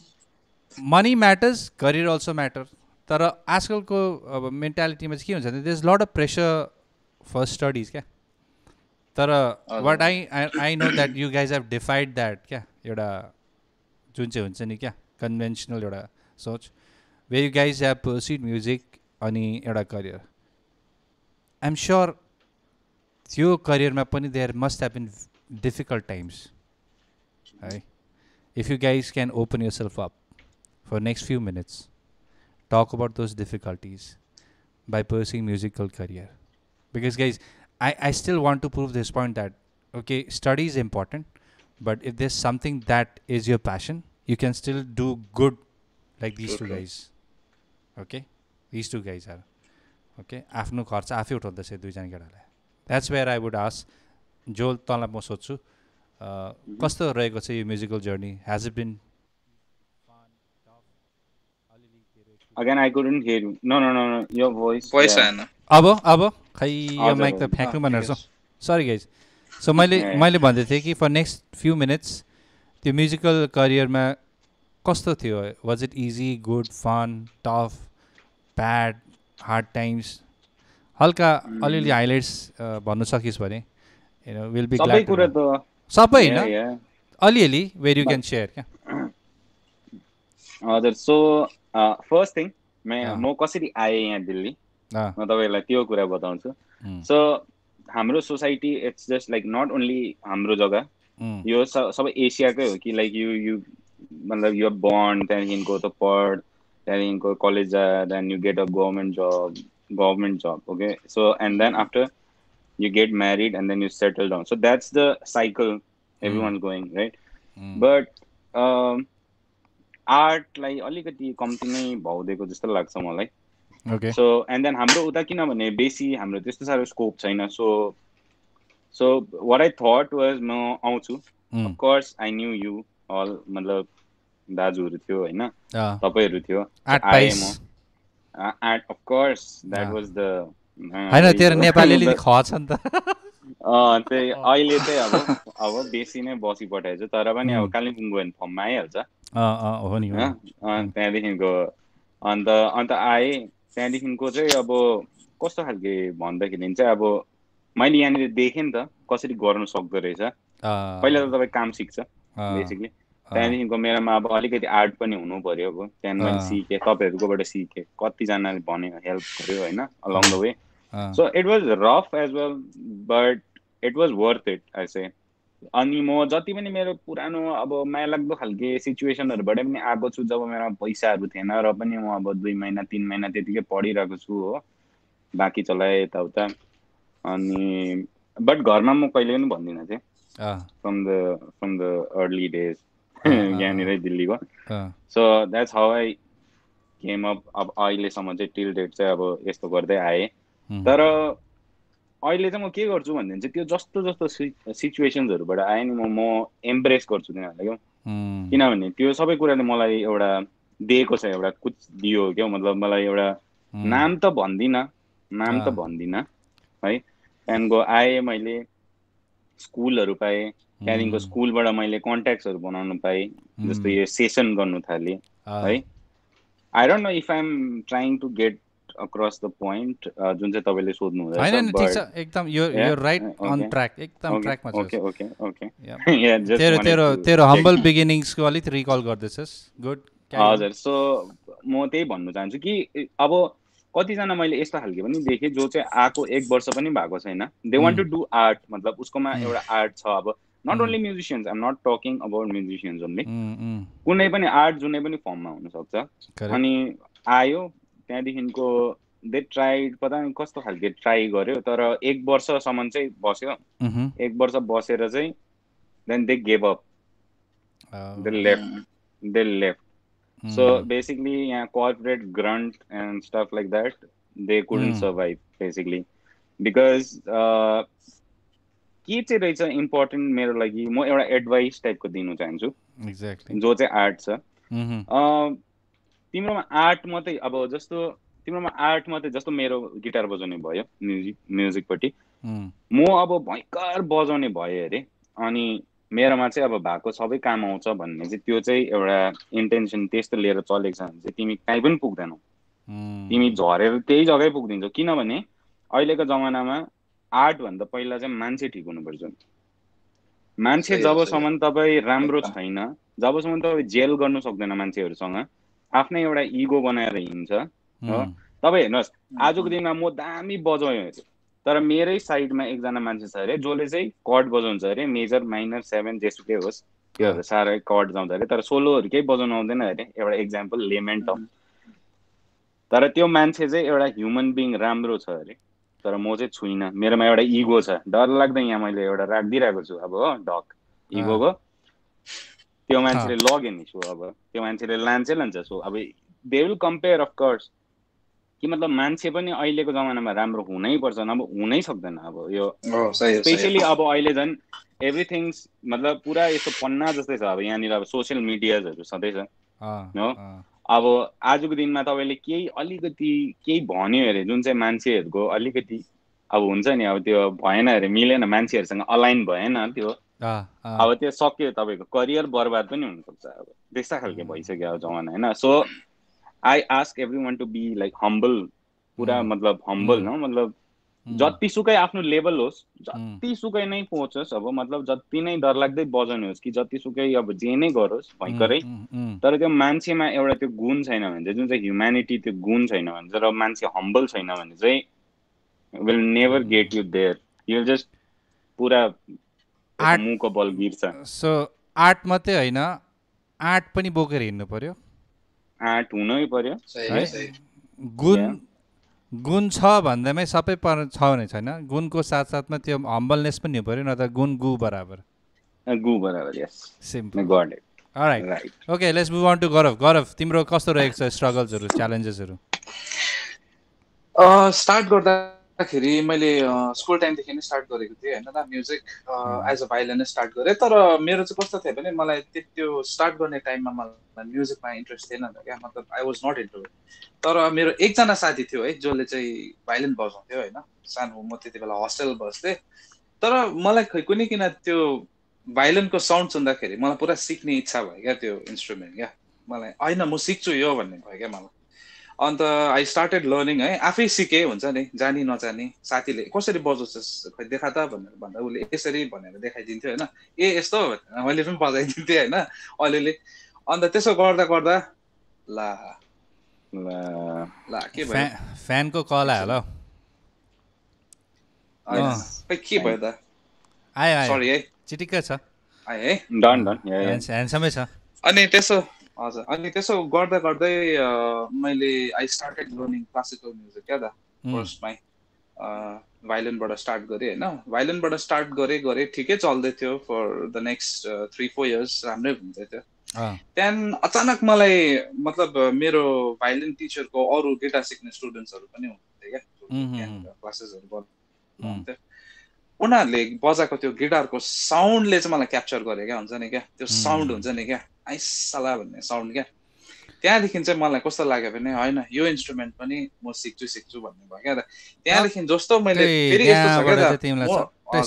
Speaker 1: money matters career also matter तर आजकलको अब मेन्टालिटीमा चाहिँ के हुन्छ भने these lot of pressure for studies क्या तर what I I know that you guys have defied that क्या एउटा जुन चाहिँ हुन्छ नि क्या कन्भेन्सनल एउटा सोच way you guys have seen music अनि एउटा करियर आइ एम स्योर त्यो करियरमा पनि there must have been difficult times है if you guys can open yourself up for next few minutes talk about those difficulties by pursuing musical career because guys I, I still want to prove this point that okay study is important but if there's something that is your passion you can still do good like these two guys okay these two guys are okay आफ्नो खर्च आफै उठाउँदैछ दुईजना केटालाई that's where I would ask जो तँलाई म सोध्छु कस्तो रहेको छ यो म्युजिकल जर्नी हेज बिन अब अब खै यो माइक त फ्याँक्नु भनेर रहेछ सरी गाइज सो मैले मैले भन्दै थिएँ कि फर नेक्स्ट फ्यु मिनट्स त्यो म्युजिकल करियरमा कस्तो थियो was it easy good fun tough bad hard times हल्का अलिअलि हाइलाइट्स भन्नु सकिस् भने विल बी सबै होइन अलिअलि वेयर यु क्यान सेयर क्या
Speaker 2: हजुर सो फर्स्ट थिङ म कसरी आएँ यहाँ दिल्ली म तपाईँलाई त्यो कुरा बताउँछु सो हाम्रो society it's just like not only हाम्रो जग्गा यो सबै एसियाकै हो कि लाइक यु यु मतलब यु बन्ड त्यहाँदेखिको त पढ त्यहाँदेखिको कलेज जा then you get a government job government job okay so and then after you get married and then you settle down so that's the cycle everyone going right but आर्टलाई अलिकति कम्ती नै भाउदिएको जस्तो लाग्छ
Speaker 1: मलाई so
Speaker 2: and then हाम्रो उता किनभने बेसी हाम्रो त्यस्तो साह्रो स्कोप छैन so so what I thought was म आउँछु
Speaker 1: of course
Speaker 2: I knew you all मतलब दाजुहरू थियो होइन तपाईँहरू थियो होइन तेरो नेपाली ख छ नि त त्यही अहिले चाहिँ अब अब बेसी नै बसी तर पनि अब कालिम्पोङ गयो भने फर्ममा आइहाल्छ हो नि त्यहाँदेखिको अन्त अन्त आएँ त्यहाँदेखिको चाहिँ अब कस्तो खालके भन्दाखेरि चाहिँ अब मैले यहाँनिर देखेँ नि त कसरी गर्नु सक्दो रहेछ पहिला त तपाईँ काम सिक्छ बेसिकली त्यहाँदेखिको मेरोमा अब अलिकति आर्ट पनि हुनु पर्यो अब त्यहाँदेखि मैले सिकेँ तपाईँहरूकोबाट सिकेँ कतिजनाले भन्यो हेल्प गर्यो होइन along the way so it was rough as well but it was worth it as अनि म जति पनि मेरो पुरानो अब माया लाग्दो खालके सिचुएसनहरूबाट पनि आएको छु जब मेरो पैसाहरू थिएन र पनि म अब दुई महिना तिन महिना त्यतिकै पढिरहेको छु हो बाँकी चलाएँ यताउता अनि बट घरमा म कहिले पनि भन्दिनँ थिएँ from the from the early days यहाँनिरै दिल्लीको so that's how I came up अब अहिलेसम्म चाहिँ टिल डेट चाहिँ अब यस्तो गर्दै आएँ तर अहिले चाहिँ म के गर्छु भन्दा चाहिँ त्यो जस्तो जस्तो सिचुएसन्सहरूबाट आएँ नि म म एम्ब्रेस गर्छु तिनीहरूलाई क्या किनभने त्यो सबै कुराले मलाई एउटा दिएको छ एउटा कुछ दियो क्या मतलब मलाई एउटा नाम त भन्दिनँ नाम त भन्दिनँ है त्यहाँदेखिको आएँ मैले स्कुलहरू पाएँ त्यहाँदेखिको स्कुलबाट मैले कन्ट्याक्टहरू बनाउनु पाएँ जस्तो यो सेसन गर्नु थालेँ है I don't know if I am trying to get across the point जुन चाहिँ तपाईँले सोध्नु एकदम यो यो राइट अन ट्र्याक एकदम okay okay okay humble
Speaker 1: good हजुर
Speaker 2: सो म त्यही भन्नु चाहन्छु कि अब कतिजना मैले यस्तो खालको पनि देखेँ जो चाहिँ आएको एक वर्ष पनि भएको छैन they want to do art मतलब उसकोमा एउटा आर्ट छ अब not only musicians I'm not talking about musicians only कुनै पनि आर्ट जुनै पनि फर्ममा हुनसक्छ अनि आयो त्यहाँदेखिको दे ट्राई पता कस्तो खालके ट्राई गर्यो तर एक वर्षसम्म चाहिँ बस्यो एक वर्ष बसेर चाहिँ then they gave up they left they left so basically यहाँ corporate grunt and stuff like that they couldn't survive basically because के चाहिँ रहेछ इम्पोर्टेन्ट मेरो लागि म एउटा एडभाइस टाइपको दिनु चाहन्छु एक्ज्याक्टली जो चाहिँ आर्ट छ mm-hmm. तिम्रोमा आर्ट मात्रै अब जस्तो तिम्रोमा आर्ट मात्रै जस्तो मेरो गिटार बजाउने भयो म्युजिक म्युजिकपट्टि mm. म अब भयङ्कर बजाउने भयो अरे अनि मेरोमा चाहिँ अब भएको सबै काम आउँछ भन्ने चाहिँ त्यो चाहिँ एउटा इन्टेन्सन त्यस्तो लिएर चलेको छ भने चाहिँ तिमी कहीँ पनि पुग्दैनौ mm. तिमी झरेर त्यही जग्गै पुगिदिन्छौ किनभने अहिलेको जमानामा आर्टभन्दा पहिला चाहिँ मान्छे ठिक हुनुपर्छ मान्छे जबसम्म तपाईँ राम्रो छैन जबसम्म तपाईँ जेल गर्नु सक्दैन मान्छेहरूसँग आफ्नै एउटा इगो बनाएर हिँड्छ हो तपाईँ हेर्नुहोस् आजको दिनमा म दामी बजाएँ तर मेरै साइडमा एकजना मान्छे छ अरे जसले चाहिँ कर्ड बजाउँछ अरे मेजर माइनर सेभेन जेसुकै होस् त्योहरू साह्रै कर्ड जाउँछ अरे तर सोलोहरू केही बजाउनु आउँदैन अरे एउटा इक्जाम्पल लेमेन्ट तर त्यो मान्छे चाहिँ एउटा ह्युमन बिङ राम्रो छ अरे तर म चाहिँ छुइनँ मेरोमा एउटा इगो छ डर लाग्दैन यहाँ मैले एउटा राखिदिइरहेको छु अब हो ढक इगोको त्यो मान्छेले लग्यो नि सो अब त्यो मान्छेले लान्छै लान्छ सो अब they will compare of course कि मतलब मान्छे पनि अहिलेको जमानामा राम्रो हुनै हुनैपर्छ अब हुनै सक्दैन अब यो स्पेसली अब अहिले झन् एभ्रिथिङ मतलब पुरा यस्तो पन्ना जस्तै छ अब यहाँनिर अब सोसियल मिडियाजहरू सधैँ छ हो अब आजको दिनमा तपाईँले केही अलिकति केही भन्यो अरे जुन चाहिँ मान्छेहरूको अलिकति अब हुन्छ नि अब त्यो भएन अरे मिलेन मान्छेहरूसँग अलाइन भएन त्यो अब त्यो सक्यो तपाईँको करियर बर्बाद पनि हुनसक्छ अब त्यस्ता खालको भइसक्यो अब जमाना होइन so I ask everyone to be like humble पुरा मतलब हम्बल न मतलब Hmm. जतिसुकै आफ्नो लेभल होस् hmm. जतिसुकै नै पहुँचोस् अब मतलब जति नै डरलाग्दै बजन होस् कि जतिसुकै अब जे नै गरोस् भयङ्करै hmm, तर त्यो मान्छेमा एउटा त्यो गुण छैन भने चाहिँ जुन चाहिँ ह्युम्यानिटी त्यो गुण छैन भने चाहिँ र मान्छे हम्बल छैन भने चाहिँ will never get you there you just पुरा मुखको बल गिर्छ
Speaker 1: सो आर्ट मात्रै होइन आर्ट पनि बोकेर हिँड्नु पर्यो
Speaker 2: आर्ट हुनै पर्यो
Speaker 1: गुण गुण छ भन्दामै सबै पर छ भने छैन गुणको साथसाथमा त्यो हम्बलनेस पनि हुनु पऱ्यो न त गुण गु बराबर
Speaker 2: गु बराबर yes simple
Speaker 1: right right okay let's move on to Gaurav Gaurav तिम्रो कस्तो रहेको छ स्ट्रगल्सहरू च्यालेन्जेसहरू
Speaker 3: स्टार्ट गर्दा गर्दाखेरि मैले स्कुल टाइमदेखि नै स्टार्ट गरेको थिएँ होइन त music as a violin start गरेँ तर मेरो चाहिँ कस्तो थियो भने मलाई त्यो स्टार्ट गर्ने टाइममा मलाई म्युजिकमा इन्ट्रेस्ट थिएन त क्या मतलब आई वाज नट इन्ट्रो तर मेरो एकजना साथी थियो है जसले चाहिँ भाइलिन बजाउँथ्यो होइन सानो म त्यति बेला हस्टेल बस्थेँ तर मलाई खै कुनै किन त्यो भाइलिनको साउन्ड सुन्दाखेरि मलाई पुरा सिक्ने इच्छा भयो क्या त्यो इन्स्ट्रुमेन्ट क्या मलाई होइन म सिक्छु यो भन्ने भयो क्या मलाई अन्त आई स्टार्टेड लर्निङ है आफै सिकेँ हुन्छ नि जानी नजानी साथीले कसरी बजाउँछ खै देखा त भनेर भन्दा उसले यसरी भनेर देखाइदिन्थ्यो होइन ए यस्तो मैले पनि बजाइदिन्थेँ होइन अलिअलि अन्त त्यसो गर्दा गर्दा ला ला के भयो
Speaker 1: फ्यानको कल आयो
Speaker 3: ल
Speaker 1: के भयो त आयो सरी है चिटिक्क छ है डन डन ह्यान्डसमै छ अनि
Speaker 3: त्यसो हजुर अनि त्यसो गर्दा गर्दै मैले I started learning classical music क्या त फर्स्टमै भायोलिनबाट स्टार्ट गरेँ होइन भायोलिनबाट स्टार्ट गरेँ गरेँ ठिकै चल्दै थियो for the next three four years राम्रै हुँदै थियो त्यहाँदेखि अचानक मलाई मतलब मेरो भायोलिन टिचरको अरू डेटा सिक्ने स्टुडेन्ट्सहरू पनि हुनुहुन्थ्यो क्या क्लासेसहरू गर्नुहुन्थ्यो उनीहरूले बजाएको त्यो गिटारको साउन्डले चाहिँ मलाई क्याप्चर गरे क्या हुन्छ नि क्या त्यो साउन्ड हुन्छ नि क्या आइसला भन्ने साउन्ड क्या त्यहाँदेखि चाहिँ मलाई कस्तो लाग्यो भने होइन यो इन्स्ट्रुमेन्ट पनि म सिक्छु सिक्छु भन्ने भयो क्या त्यहाँदेखि जस्तो मैले फेरि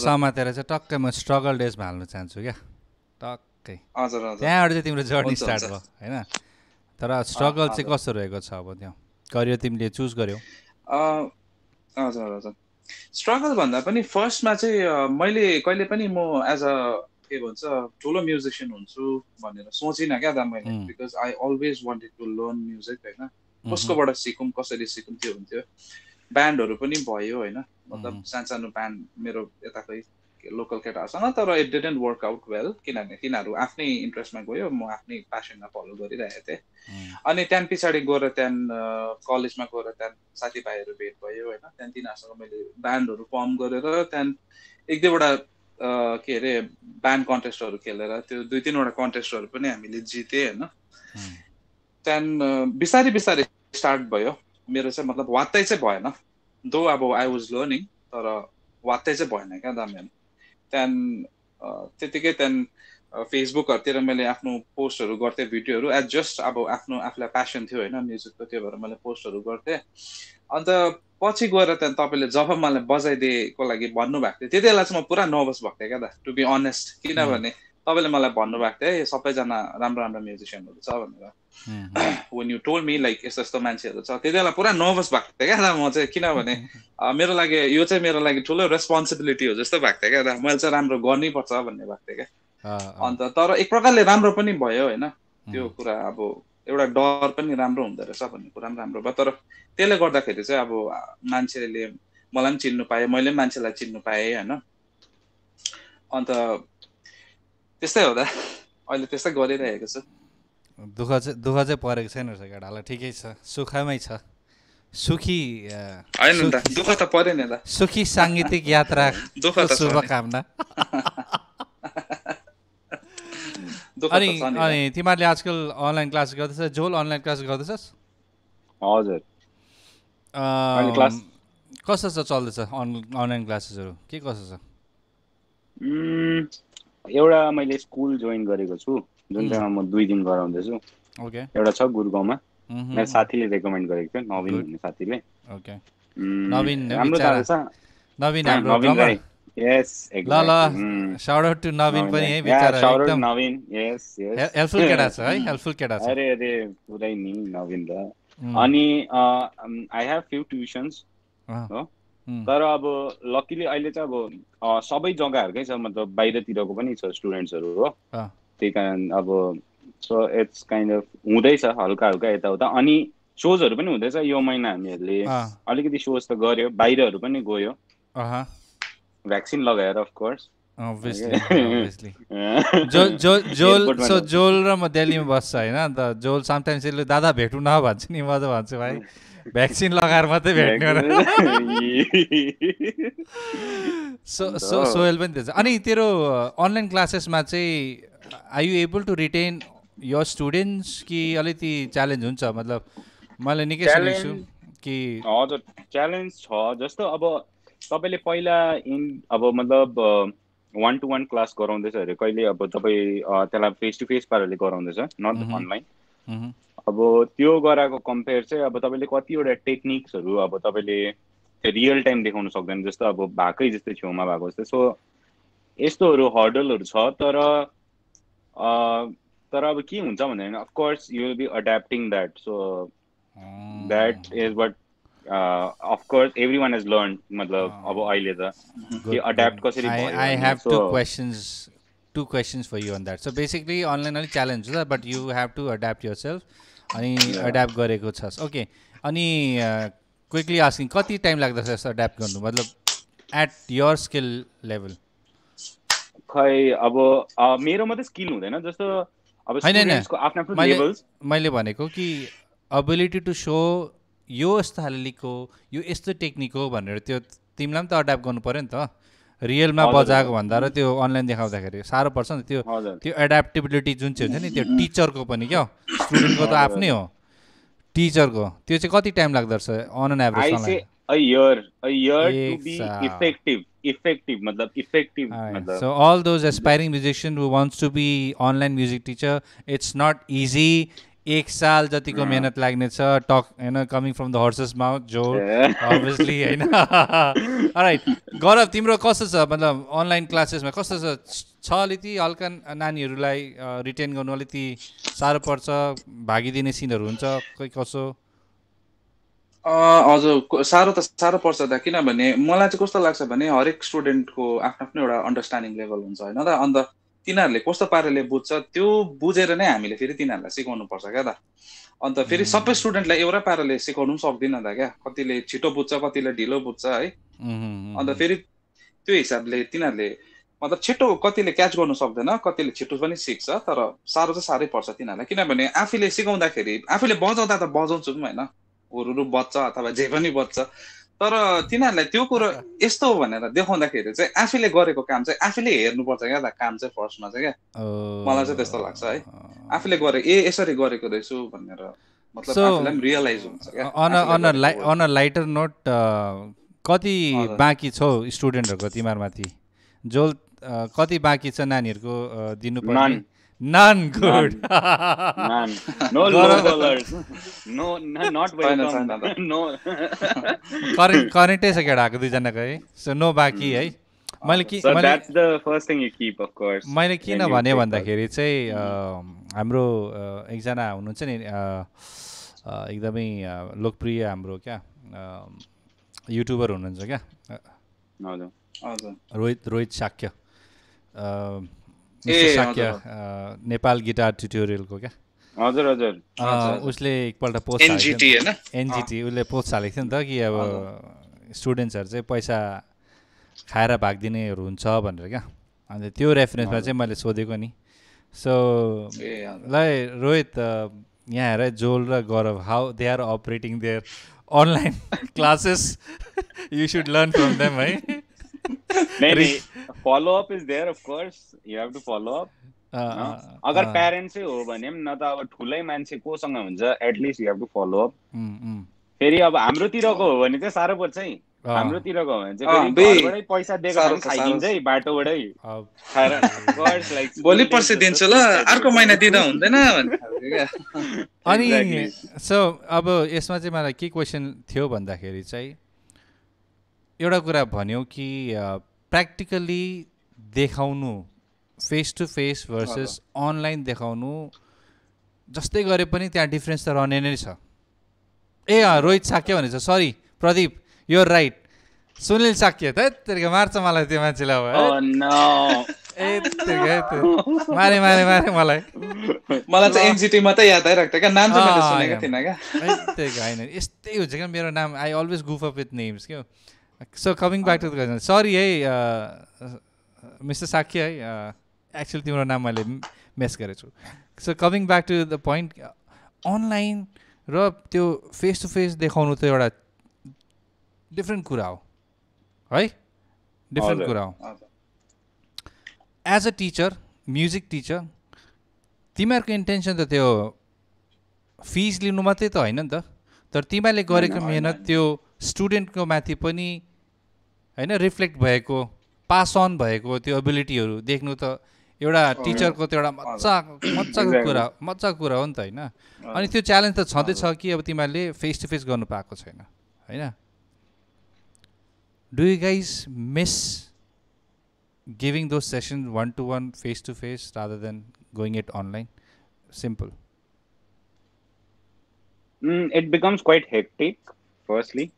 Speaker 3: समातेर
Speaker 1: चाहिँ टक्कै म स्ट्रगल डेज हाल्न चाहन्छु क्या टक्कै हजुर हजुर त्यहाँबाट चाहिँ तिम्रो जर्नी स्टार्ट भयो होइन तर स्ट्रगल चाहिँ कस्तो रहेको छ अब त्यहाँ करियर तिमीले चुज गर्यौ
Speaker 3: हजुर हजुर स्ट्रगल भन्दा पनि फर्स्टमा चाहिँ मैले कहिले पनि म एज अ के भन्छ ठुलो म्युजिसियन हुन्छु भनेर सोचिनँ क्या दा मैले because I always wanted to learn music होइन hmm, hmm. कसकोबाट सिकौँ कसरी सिकौँ त्यो हुन्थ्यो ब्यान्डहरू पनि भयो होइन मतलब hmm, सानसानो ब्यान्ड मेरो यताकै लोकल केटाहरूसँग तर it didn't work out well किनभने तिनीहरू आफ्नै इन्ट्रेस्टमा गयो म आफ्नै प्यासनमा फलो गरिरहेको थिएँ hmm. अनि त्यहाँदेखि पछाडि गएर त्यहाँदेखि कलेजमा गएर त्यहाँदेखि साथीभाइहरू भेट भयो होइन त्यहाँदेखि तिनीहरूसँग मैले ब्यान्डहरू फर्म गरेर त्यहाँदेखि एक दुईवटा के अरे ब्यान्ड कन्टेस्टहरू खेलेर त्यो दुई तिनवटा कन्टेस्टहरू पनि हामीले जितेँ होइन hmm. त्यहाँदेखि बिस्तारै बिस्तारै स्टार्ट भयो मेरो चाहिँ मतलब वात्तै चाहिँ भएन दो अब आई वाज लर्निङ तर वात्तै चाहिँ भएन क्या दामेन त्यहाँदेखि त्यतिकै त्यहाँदेखि फेसबुकहरूतिर मैले आफ्नो पोस्टहरू गर्थेँ भिडियोहरू एज जस्ट अब आफ्नो आफूलाई प्यासन थियो होइन म्युजिकको त्यो भएर मैले पोस्टहरू गर्थेँ अन्त पछि गएर त्यहाँदेखि तपाईँले जब मलाई बजाइदिएको लागि भन्नुभएको थियो त्यति बेला चाहिँ म पुरा नर्भस भएको थिएँ क्या त टु बी अनेस्ट किनभने तपाईँले मलाई भन्नुभएको थियो है सबैजना राम्रो राम्रो म्युजिसियनहरू छ भनेर when you told me like यस्तो यस्तो मान्छेहरू छ त्यति बेला पुरा नर्भस भएको थियो क्या म चाहिँ किनभने मेरो लागि यो चाहिँ मेरो लागि ठुलो रेस्पोन्सिबिलिटी हो जस्तो भएको थियो क्या मैले चाहिँ राम्रो गर्नै पर्छ भन्ने भएको थियो क्या अन्त तर एक प्रकारले राम्रो पनि भयो होइन त्यो कुरा अब एउटा डर पनि राम्रो हुँदो रहेछ भन्ने कुरा पनि राम्रो भयो तर त्यसले गर्दाखेरि चाहिँ अब मान्छेले मलाई पनि चिन्नु पाएँ मैले पनि मान्छेलाई चिन्नु पाएँ होइन अन्त त्यस्तै होला अहिले त्यस्तै गरिरहेको छु
Speaker 1: दुःख चाहिँ दुःख चाहिँ परेको छैन रहेछ केटालाई ठिकै छ सुखमै छ सुखी होइन दुःख त परेन नि सुखी साङ्गीतिक यात्रा दुःख शुभकामना अनि अनि तिमीहरूले आजकल अनलाइन क्लास गर्दैछ जोल अनलाइन क्लास गर्दैछस् हजुर कस्तो छ चल्दैछ अनलाइन क्लासेसहरू के कस्तो छ
Speaker 2: एउटा मैले स्कुल जोइन गरेको छु जुन चाहिँ म दुई दिन गराउँदैछु एउटा छ गुरुगाउँमा मेरो साथीले रेकमेन्ड गरेको थियो नवीन भन्ने
Speaker 1: साथीले
Speaker 2: अनि आई हेभ फ्यु ट्युसन्स हो तर अब लकिली अहिले चाहिँ अब सबै जग्गाहरूकै छ मतलब बाहिरतिरको पनि छ स्टुडेन्ट्सहरू हो त्यही कारण अब सो इट्स काइन्ड अफ हुँदैछ हल्का हल्का यताउता अनि सोजहरू पनि हुँदैछ यो महिना हामीहरूले अलिकति सोज त गऱ्यो बाहिरहरू पनि गयो भ्याक्सिन लगाएर अफकोर्स जोल
Speaker 1: र म दिल्लीमा बस्छ होइन जोल समटाइम्स दादा भेटौँ न भन्छु नि म त भन्छु भाइ भ्याक्सिन लगाएर मात्रै भेट्ने सो सो सोहेल पनि त्यस अनि तेरो अनलाइन क्लासेसमा चाहिँ are you able to retain your students कि अलिकति च्यालेन्ज हुन्छ मतलब मैले निकै सुनेको कि हजुर
Speaker 2: च्यालेन्ज छ जस्तो अब तपाईँले पहिला इन अब मतलब वान टु वान क्लास गराउँदैछ अरे कहिले अब तपाईँ त्यसलाई फेस टु फेस पाराले गराउँदैछ नट अनलाइन mhm। अब त्यो गराएको कम्पेयर चाहिँ अब तपाईँले कतिवटा टेक्निक्सहरू अब तपाईँले रियल टाइम देखाउन सक्दैन जस्तो अब भएकै जस्तै छेउमा भएको जस्तै सो यस्तोहरू हर्डलहरू छ तर तर अब के हुन्छ भन्दा of course you will be adapting that so that is but of course everyone is learn मतलब अब अहिले त अड्याप्ट कसरी I have two
Speaker 1: questions two questions for you on that so basically online अलिक च्यालेन्ज हुन्छ but you have to adapt yourself अनि adapt गरेको छस् ओके अनि क्विकली आस्किङ कति टाइम लाग्दछ यसो एड्याप्ट गर्नु मतलब एट यर स्किल लेभल
Speaker 2: खै अब मेरो मात्रै स्किल हुँदैन जस्तो अब होइन
Speaker 1: मैले भनेको कि एबिलिटी टु सो यो यस्तो यो यस्तो टेक्निक हो भनेर त्यो तिमीलाई पनि त एड्याप्ट गर्नु पऱ्यो नि त रियलमा बजाएको भन्दा र त्यो अनलाइन देखाउँदाखेरि साह्रो पर्छ नि त्यो त्यो एडाप्टेबिलिटी जुन चाहिँ हुन्छ नि त्यो टिचरको पनि क्या स्टुडेन्टको त आफ्नै हो टिचरको त्यो चाहिँ कति टाइम लाग्दो रहेछ on an average so all those aspiring musician who wants to be online music teacher it's not easy एक साल जतिको मेहनत लाग्नेछ टक होइन coming from the horse's mouth जो अभियसली होइन राइट गौरव तिम्रो कस्तो छ मतलब अनलाइन क्लासेसमा कस्तो छ अलिकति हल्का नानीहरूलाई रिटेन गर्नु अलिकति साह्रो पर्छ भागिदिने सिनहरू हुन्छ कोही कसो हजुर
Speaker 3: साह्रो त साह्रो पर्छ त किनभने मलाई चाहिँ कस्तो लाग्छ भने हरेक स्टुडेन्टको आफ्नो आफ्नो एउटा अन्डरस्ट्यान्डिङ लेभल हुन्छ होइन त अन्त तिनीहरूले कस्तो पाराले बुझ्छ त्यो बुझेर नै हामीले फेरि तिनीहरूलाई सिकाउनु पर्छ क्या त अन्त फेरि सबै स्टुडेन्टलाई एउटा पाराले सिकाउनु पनि सक्दिनँ त क्या कतिले छिटो बुझ्छ कतिले ढिलो बुझ्छ है अन्त फेरि त्यो हिसाबले तिनीहरूले मतलब छिटो कतिले क्याच गर्नु सक्दैन कतिले छिटो पनि सिक्छ तर साह्रो चाहिँ साह्रै पर्छ तिनीहरूलाई किनभने आफैले सिकाउँदाखेरि आफैले बजाउँदा त बजाउँछु बजाउँछौँ होइन हुरुरु बज्छ अथवा जे पनि बज्छ तर तिनीहरूलाई त्यो कुरो यस्तो भनेर देखाउँदाखेरि चाहिँ आफैले गरेको काम चाहिँ आफैले हेर्नुपर्छ क्या काम चाहिँ फर्स्टमा चाहिँ क्या मलाई चाहिँ त्यस्तो लाग्छ है आफूले गरे ए यसरी गरेको रहेछु भनेर मतलब
Speaker 1: अन अ लाइटर नोट कति बाँकी छ स्टुडेन्टहरूको तिमीहरूमाथि जो कति बाँकी छ नानीहरूको दिनुपर्ने None good no no no
Speaker 2: current
Speaker 1: करेन्टै छ केटाको दुईजनाको है सो नो बाँकी है मैले के
Speaker 2: मैले किन भने भन्दाखेरि
Speaker 1: चाहिँ हाम्रो एकजना हुनुहुन्छ नि एकदमै लोकप्रिय हाम्रो क्या युट्युबर हुनुहुन्छ क्या रोहित रोहित साक्य नेपाल गिटार ट्युटोरियलको क्या
Speaker 2: हजुर हजुर उसले एकपल्ट पोस्ट एनजिटी होइन
Speaker 1: एनजिटी उसले पोस्ट हालेको थियो नि त कि अब स्टुडेन्ट्सहरू चाहिँ पैसा खाएर भागिदिनेहरू हुन्छ भनेर क्या अन्त त्यो रेफरेन्समा चाहिँ मैले सोधेको नि सो ल रोहित यहाँ हेर जोल र Gaurav how they are operating their online classes you should learn from them है
Speaker 2: follow up is there of course you have to follow up अगर प्यारेन्ट्सै uh. हो भने पनि न त अब ठुलै मान्छे कोसँग हुन्छ at least you have to follow up फेरि अब हाम्रोतिरको हो भने चाहिँ साह्रो पर्छ है हाम्रोतिरको हो भने चाहिँ पैसा दिएको खाइदिन्छ है बाटोबाटै
Speaker 3: भोलि पर्सि दिन्छु ल अर्को महिना दिँदा हुँदैन
Speaker 1: अनि सो अब यसमा चाहिँ मलाई के क्वेसन थियो भन्दाखेरि चाहिँ एउटा कुरा भन्यो कि प्र्याक्टिकल्ली देखाउनु face to face versus online देखाउनु जस्तै गरे पनि त्यहाँ डिफ्रेन्स त रहने नै छ ए अँ रोहित साक्य भनेछ सरी प्रदीप यो राइट सुनिल साक्य त मार्छ मलाई त्यो मान्छेलाई अब
Speaker 2: oh, मारे मारे मारे
Speaker 1: मलाई मलाई चाहिँ एनसिटी मात्रै याद आइरहेको क्या नाम चाहिँ होइन यस्तै हुन्छ क्या मेरो नाम I always goof up with names क्या so coming back to the sorry है मिस्टर साक्य है एक्चुअली तिम्रो नाम मैले मेस गरेको छु so coming back to the point online र त्यो फेस टु फेस देखाउनु त एउटा डिफ्रेन्ट कुरा हो है डिफ्रेन्ट कुरा हो as a teacher music teacher तिमीहरूको इन्टेन्सन त त्यो फिज लिनु मात्रै त होइन नि त तर तिमीहरूले गरेको मेहनत त्यो स्टुडेन्टको माथि पनि होइन रिफ्लेक्ट भएको पास अन भएको त्यो एबिलिटीहरू देख्नु त एउटा टिचरको त्यो एउटा मजा मजाको कुरा मजाको कुरा हो नि त होइन अनि त्यो च्यालेन्ज त छँदैछ कि अब तिमीहरूले फेस टु फेस गर्नु पाएको छैन होइन do you guys miss giving those session one to one face to face rather than going it online simple
Speaker 2: it becomes quite hectic firstly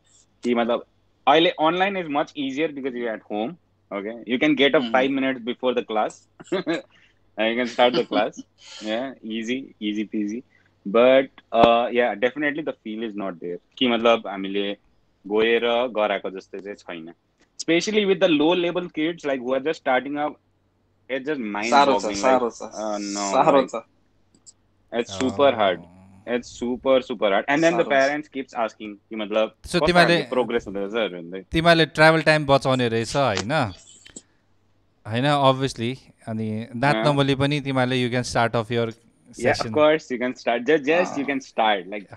Speaker 2: कि मतलब I, online is much easier because you're at home. Okay, you can get up mm-hmm. five minutes before the class. and you can start the class. Yeah, easy, easy peasy. But uh, yeah, definitely the feel is not there. कि मतलब हामीले गएर घर जस्तै चाहिँ छैन. Especially with the low level kids like who are just starting up, it's just mind boggling. सारो छ, सारो छ. छ. It's oh, super hard. It's super super hard and then the parents keeps asking कि मतलब सो तिमीले progress हुँदैछ
Speaker 1: तिमीले ट्राभल टाइम बचाउने रहेछ होइन होइन अभियसली अनि दाँत नबोली पनि तिमीहरूले you can start off your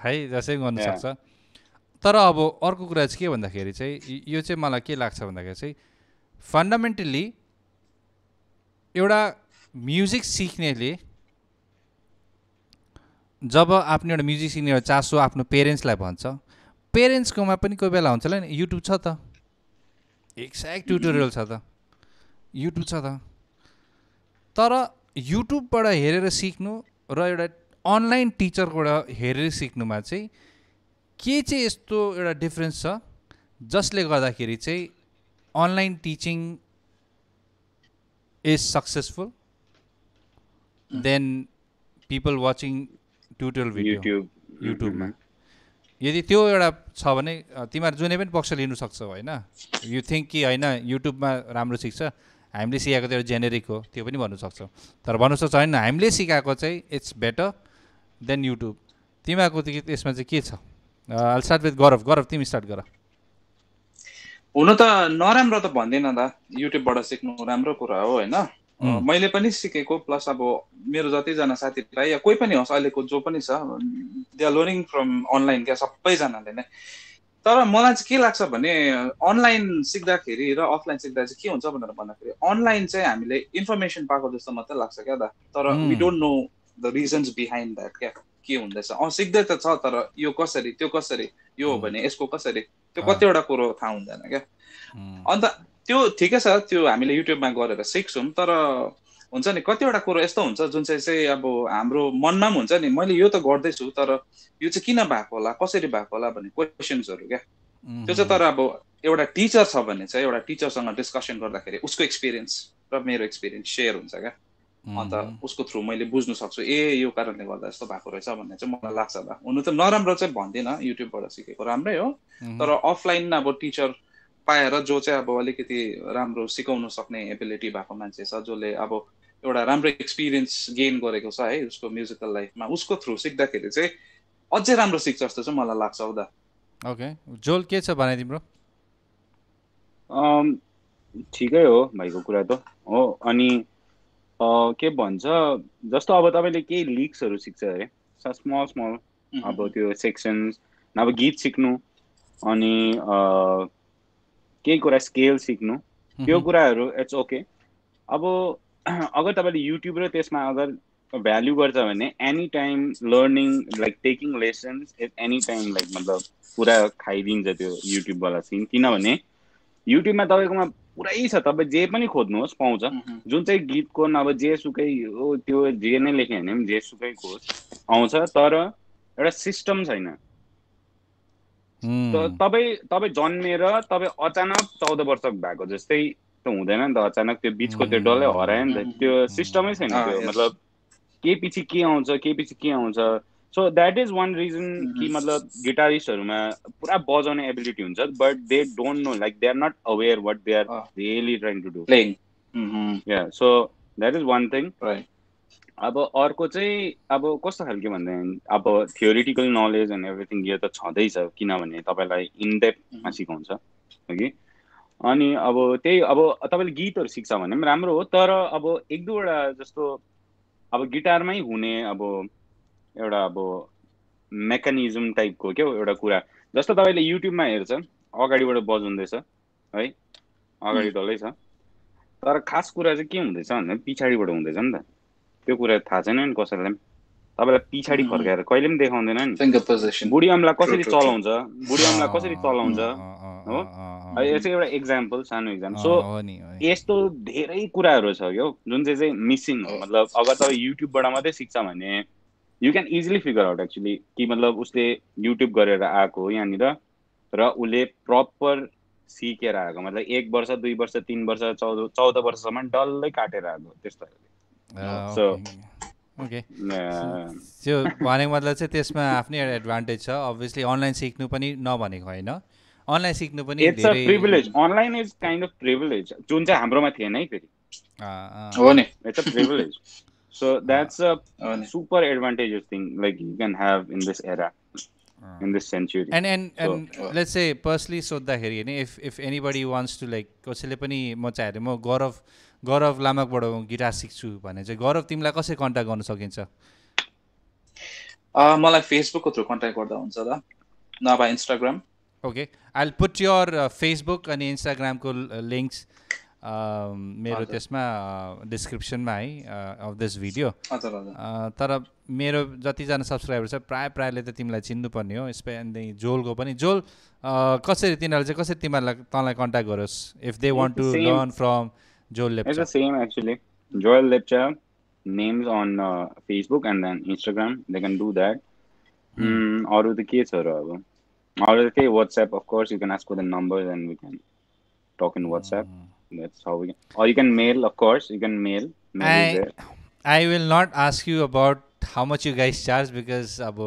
Speaker 2: है जसै गर्नु सक्छ
Speaker 1: तर अब अर्को कुरा चाहिँ के भन्दाखेरि चाहिँ यो चाहिँ मलाई के लाग्छ भन्दाखेरि चाहिँ फन्डामेन्टल्ली एउटा म्युजिक सिक्नेले जब आफ्नो एउटा म्युजिसियन एउटा चासो आफ्नो पेरेन्ट्सलाई भन्छ पेरेन्ट्सकोमा पनि कोही बेला हुन्छ होला नि युट्युब छ त एक्ज्याक्ट ट्युटोरियल छ त युट्युब छ त तर युट्युबबाट हेरेर सिक्नु र एउटा अनलाइन टिचरकोबाट हेरेर सिक्नुमा चाहिँ के चाहिँ यस्तो एउटा डिफ्रेन्स छ जसले गर्दाखेरि चाहिँ online teaching is successful then people watching tutorial video युट्युबमा
Speaker 2: mm-hmm।
Speaker 1: यदि त्यो एउटा छ भने तिमीहरू जुनै पनि पक्ष लिनु सक्छौ होइन यु थिङ्क कि होइन युट्युबमा राम्रो सिक्छ हामीले सिकाएको त एउटा जेनेरिक हो त्यो पनि भन्नु सक्छौ तर भन्नु सक्छ होइन हामीले सिकाएको चाहिँ इट्स बेटर देन युट्युब तिमीहरूको यसमा चाहिँ के छ स्टार्ट विथ गौरव गौरव तिमी स्टार्ट गर
Speaker 3: हुन त नराम्रो त भन्दैन त युट्युबबाट सिक्नु राम्रो कुरा हो होइन मैले पनि सिकेको प्लस अब मेरो जतिजना साथीभाइ या कोही पनि होस् अहिलेको जो पनि छ they are learning from online क्या सबैजनाले नै तर मलाई चाहिँ के लाग्छ भने अनलाइन सिक्दाखेरि र अफलाइन सिक्दा चाहिँ के हुन्छ भनेर भन्दाखेरि अनलाइन चाहिँ हामीले इन्फर्मेसन पाएको जस्तो मात्रै लाग्छ क्या दा तर we don't know the reasons behind that क्या के हुँदैछ अँ सिक्दै त छ तर यो कसरी त्यो कसरी यो हो भने यसको कसरी त्यो कतिवटा कुरो थाहा हुँदैन क्या अन्त त्यो ठिकै छ त्यो हामीले युट्युबमा गरेर सिक्छौँ तर हुन्छ नि कतिवटा कुरो यस्तो हुन्छ जुन चाहिँ चाहिँ अब हाम्रो मनमा पनि हुन्छ नि मैले यो त गर्दैछु तर यो चाहिँ किन भएको होला कसरी भएको होला भन्ने क्वेसन्सहरू क्या त्यो चाहिँ तर अब एउटा टिचर छ भने चाहिँ एउटा टिचरसँग डिस्कसन गर्दाखेरि उसको एक्सपिरियन्स र मेरो एक्सपिरियन्स सेयर हुन्छ क्या अन्त उसको थ्रु मैले बुझ्नु सक्छु ए यो कारणले गर्दा यस्तो भएको रहेछ भन्ने चाहिँ मलाई लाग्छ होला हुनु त नराम्रो चाहिँ भन्दिनँ युट्युबबाट सिकेको राम्रै हो तर अफलाइन अब टिचर पाएर जो चाहिँ अब अलिकति राम्रो सिकाउन सक्ने एबिलिटी भएको मान्छे छ जसले अब एउटा राम्रो एक्सपिरियन्स गेन गरेको छ है उसको म्युजिकल लाइफमा उसको थ्रु सिक्दाखेरि चाहिँ अझै राम्रो सिक्छ जस्तो चाहिँ मलाई लाग्छ औदा
Speaker 1: ओके जोल के छ भने तिम्रो
Speaker 2: ठिकै हो भाइको कुरा त हो अनि के भन्छ जस्तो अब तपाईँले केही लिक्सहरू सिक्छ अरे स्मल स्मल अब त्यो सेक्सन्स अब गीत सिक्नु अनि केही कुरा स्केल सिक्नु त्यो कुराहरू इट्स ओके अब अगर तपाईँले युट्युब र त्यसमा अगर भ्याल्यु गर्छ भने any time learning like taking lessons is any time like मतलब पुरा खाइदिन्छ त्यो युट्युबवाला सिन किनभने युट्युबमा तपाईँकोमा पुरै छ तपाईँ जे पनि खोज्नुहोस् पाउँछ जुन चाहिँ गीतको अब जेसुकै हो त्यो जे नै लेख्यो भने पनि जेसुकैको आउँछ तर एउटा सिस्टम छैन तपाईँ तपाईँ जन्मेर तपाईँ अचानक चौध वर्ष भएको जस्तै त हुँदैन नि त अचानक त्यो बिचको त्यो डल्लै हरायो नि त त्यो सिस्टमै छैन त्यो मतलब के पछि के आउँछ के पछि के आउँछ so that is one reason कि मतलब गिटारिस्टहरूमा पुरा बजाउने एबिलिटी हुन्छ but they don't know like they are not aware what they are really trying to do so that is one thing अब अर्को चाहिँ अब कस्तो खालको भन्दा अब थियोरिटिकल नलेज एन्ड एभ्रिथिङ यो त छँदैछ किनभने तपाईँलाई इनडेप्थमा सिकाउँछ कि अनि अब त्यही अब तपाईँले गीतहरू सिक्छ भने पनि राम्रो हो तर अब एक दुईवटा जस्तो अब गिटारमै हुने अब एउटा अब मेकानिजम टाइपको क्या एउटा कुरा जस्तो तपाईँले युट्युबमा हेर्छ अगाडिबाट बजाउँदैछ है अगाडि डल्लै छ तर खास कुरा चाहिँ के हुँदैछ भन्दा पछाडिबाट हुँदैछ नि त त्यो कुरा थाहा छैन नि कसैलाई पनि तपाईँलाई पछाडि फर्काएर कहिले पनि देखाउँदैन नि बुढी अम्ला कसरी चलाउँछ बुढी अम्ला कसरी चलाउँछ हो यो चाहिँ एउटा इक्जाम्पल सानो एक्जाम्पल सो यस्तो धेरै कुराहरू छ क्या जुन चाहिँ चाहिँ मिसिङ हो मतलब अगर तपाईँ युट्युबबाट मात्रै सिक्छ भने you can easily figure out actually कि मतलब उसले युट्युब गरेर आएको हो यहाँनिर र उसले प्रपर सिकेर आएको मतलब एक वर्ष दुई वर्ष तिन वर्ष चौध चौध वर्षसम्म डल्लै काटेर आएको त्यस्तो ओके त्यो
Speaker 1: भनेको मतलब चाहिँ त्यसमा आफ्नै एउटा एडभान्टेज छ अभियसली अनलाइन सिक्नु पनि नभनेको होइन अनलाइन सिक्नु पनि it's a privilege
Speaker 2: online is kind of privilege जुन चाहिँ हाम्रोमा थिएन है फेरि हो नि it's a privilege so that's a super advantages thing like you can have in this era in this century and
Speaker 1: and so, and uh, let's say personally सोद्धाखेरि होइन if if anybody wants to like कसैले पनि म चाहे म गौरव गौरव लामाकबाट guitar सिक्छु भने चाहिँ गौरव तिमीलाई कसरी कन्ट्याक्ट गर्न सकिन्छ
Speaker 3: मलाई फेसबुकको थ्रु कन्ट्याक्ट गर्दा हुन्छ ल नभए Instagram
Speaker 1: okay I put your Facebook अनि इन्स्टाग्रामको लिङ्क्स मेरो त्यसमा डिस्क्रिप्सनमा है अफ दिस भिडियो तर मेरो जतिजना सब्सक्राइबर छ प्राय प्रायले त तिमीलाई चिन्नुपर्ने हो स्पे अनि जोलको पनि जोल कसरी तिनीहरूले चाहिँ कसरी तिमीहरूलाई तँलाई कन्ट्याक्ट गरोस् if they want to learn from Joel Lepcha. It's the same
Speaker 2: actually. Joel Lepcha names on uh, Facebook and then Instagram. They can do that. or with the case or or with the WhatsApp. Of course, you can ask for the number and we can talk in WhatsApp. Mm. That's how we can. Or you can mail. Of course, you can mail. mail
Speaker 1: I I will not ask you about how much you guys charge because अब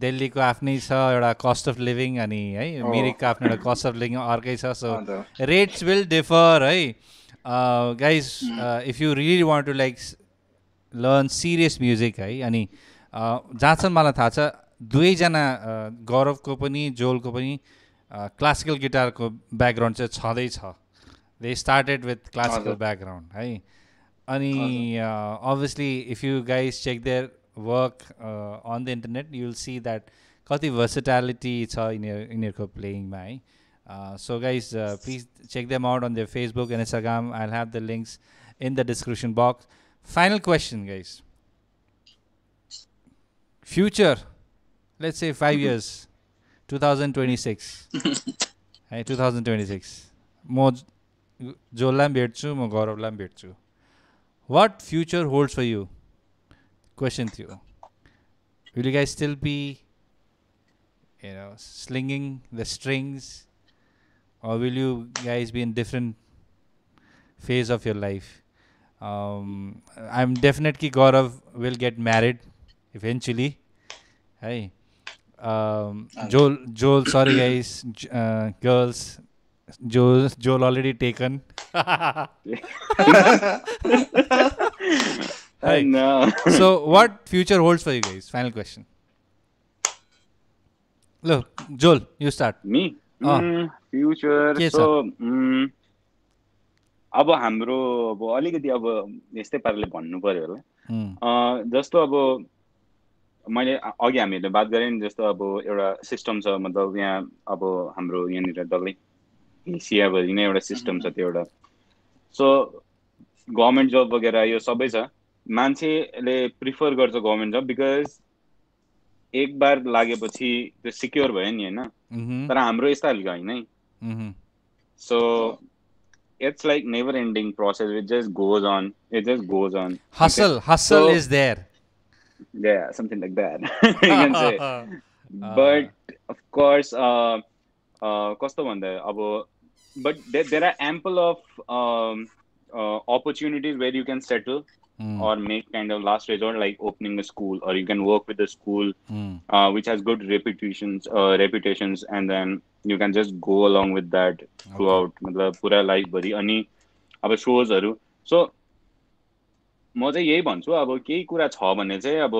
Speaker 1: दिल्लीको आफ्नै छ cost of living ani अनि है oh. अमेरिकाको आफ्नो एउटा cost of living अर्कै छ सो रेट्स विल डिफर है guys if you really want to like learn serious music है अनि जहाँसम्म मलाई थाहा छ दुवैजना गौरवको पनि जोलको पनि क्लासिकल गिटारको ब्याकग्राउन्ड चाहिँ छँदैछ they started with classical background है अनि obviously if you guys check their work on the internet you will see that कति भर्सिटालिटी छ यिनीहरू यिनीहरूको प्लेइङमा है Uh, so guys, uh, please check them out on their Facebook and Instagram. I'll have the links in the description box. Final question, guys. Future, let's say 5 mm-hmm. years, 2026. hey, 2026. म जोलाई पनि भेट्छु म गौरवलाई पनि भेट्छु what future you for you question you will you guys still be slinging or will you guys be in different phase of your life? Um, I'm definitely Gaurav will get married eventually. Hey, um, Joel, Joel, sorry guys, uh, girls, Joel, Joel already taken.
Speaker 2: Hi. No. so,
Speaker 1: what future holds for you guys? Final question. Look, Joel, you start. Me.
Speaker 2: Future so अब हाम्रो अब अलिकति अब यस्तै पाराले भन्नु पर्यो होला जस्तो अब मैले अघि हामीहरूले बात गरेँ नि जस्तो अब एउटा सिस्टम छ मतलब यहाँ अब हाम्रो यहाँनिर डल्लै सियाभरि नै एउटा सिस्टम छ त्यो एउटा सो गभर्मेन्ट जब वगेरा यो सबै छ मान्छेले प्रिफर गर्छ गभर्मेन्ट जब बिकज एक बार लागेपछि त्यो सिक्योर भयो नि होइन तर हाम्रो यस्ता खालको होइन है it's like never ending process it just goes on it just goes on hustle hustle is there yeah something like that uh-huh. Uh-huh. but of course uh uh the but there, are ample of um, uh, opportunities where you can settle Mm. or make kind of last resort like opening a school or you can work with a school mm. uh, which has good reputations uh, reputations and then you can just go along with that throughout pura life पुरा ani aba shows haru so म चाहिँ यही भन्छु अब केही कुरा छ भने चाहिँ अब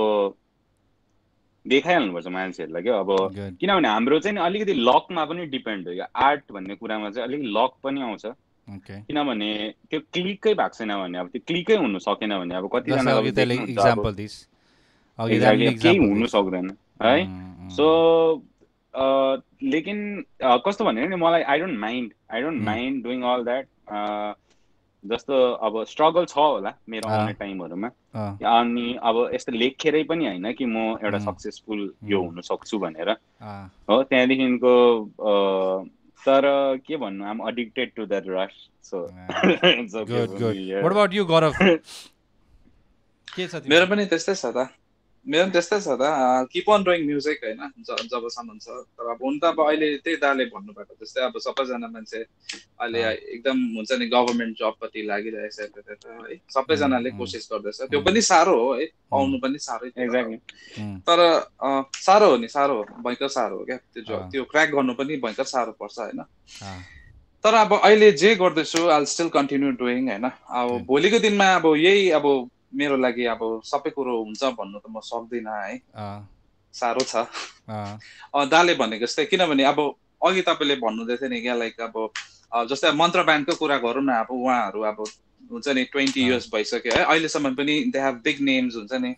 Speaker 2: देखाइहाल्नुपर्छ मान्छेहरूलाई क्या अब किनभने हाम्रो चाहिँ अलिकति लकमा पनि डिपेन्ड हो यो आर्ट भन्ने कुरामा चाहिँ अलिक लक पनि आउँछ किनभने त्यो क्लिकै भएको छैन भने अब त्यो क्लिकै हुनु सकेन भने अब कतिजना केही हुनु सक्दैन है सो लेकिन कस्तो भने नि मलाई I don't mind I don't mind doing all that जस्तो अब स्ट्रगल छ होला मेरो आउने टाइमहरूमा अनि अब यस्तो लेखेरै पनि होइन कि म एउटा सक्सेसफुल यो हुन सक्छु भनेर हो त्यहाँदेखिको तर के भन्नु I'm addicted to that rush so good good what
Speaker 1: about you Gaurav के
Speaker 2: छ मेरो पनि त्यस्तै छ त मेरो पनि त्यस्तै छ त किप
Speaker 3: अन डुइङ म्युजिक होइन जबसम्म छ तर अब हुन त अब अहिले त्यही दाले भन्नुभएको जस्तै अब सबैजना मान्छे अहिले एकदम हुन्छ नि गभर्मेन्ट जबपट्टि लागिरहेछ है सबैजनाले कोसिस गर्दैछ त्यो पनि साह्रो हो है पाउनु पनि साह्रै तर साह्रो हो नि साह्रो हो भयङ्कर साह्रो हो क्या त्यो त्यो क्र्याक गर्नु पनि भयङ्कर साह्रो पर्छ होइन तर अब अहिले जे गर्दैछु आई स्टिल कन्टिन्यू डुइङ होइन अब भोलिको दिनमा अब यही अब मेरो लागि अब सबै कुरो हुन्छ भन्नु त म सक्दिनँ है साह्रो छ दाले भनेको जस्तै किनभने अब अघि तपाईँले भन्नुहुँदै थियो नि क्या लाइक अब जस्तै मन्त्र ब्यान्डको कुरा गरौँ न अब उहाँहरू अब हुन्छ नि ट्वेन्टी इयर्स भइसक्यो है अहिलेसम्म पनि दे हेभ बिग नेम्स हुन्छ नि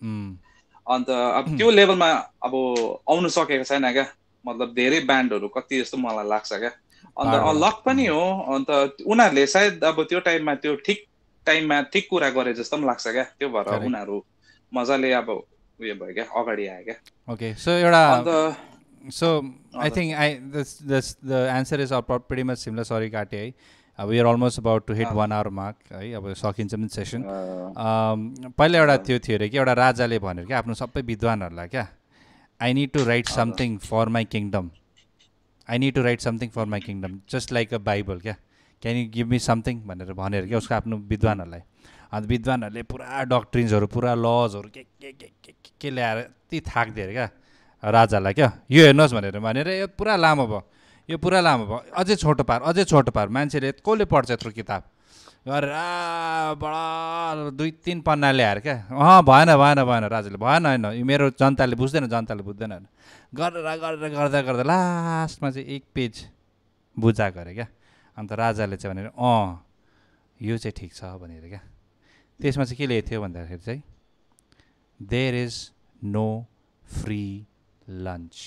Speaker 3: अन्त अब त्यो लेभलमा अब आउनु सकेको छैन क्या मतलब धेरै ब्यान्डहरू कति जस्तो मलाई लाग्छ क्या अन्त लक पनि हो अन्त उनीहरूले सायद अब त्यो टाइममा त्यो ठिक टाइममा ठिक कुरा गरे जस्तो पनि लाग्छ क्या त्यो भएर उनीहरू मजाले अब उयो भयो क्या अगाडि आयो क्या
Speaker 1: ओके सो एउटा so I think I thus thus the answer is pretty much similar sorry काटे है अब you're almost about to hit one hour mark है अब सकिन्छ पनि सेसन ah. um, पहिला एउटा ah. त्यो थियो अरे कि एउटा राजाले भनेर क्या आफ्नो सबै विद्वानहरूलाई क्या I need to write something for my kingdom I need to write something for my kingdom just like a Bible क्या can you give me something भनेर भनेर क्या उसको आफ्नो विद्वानहरूलाई अन्त विद्वानहरूले पुरा डक्ट्रिन्सहरू पुरा लजहरू के के के के के ल्याएर यति थाक्दियो अरे क्या राजालाई क्या यो हेर्नुहोस् भनेर भनेर यो पुरा लामो भयो यो पुरा लामो भयो अझै छोटो पार अझै छोटो पार मान्छेले कसले पढ्छ यत्रो किताब गरेर बडा दुई तिन पन्ना ल्याएर क्या अँ भएन भएन भएन राजाले भएन होइन यो मेरो जनताले बुझ्दैन जनताले बुझ्दैन होइन गरेर गरेर गर्दा गर्दा लास्टमा चाहिँ एक पेज बुझा अरे क्या अन्त राजाले चाहिँ भनेर अँ यो चाहिँ ठिक छ भनेर क्या त्यसमा चाहिँ के लेखेको थियो भन्दाखेरि चाहिँ there is no free lunch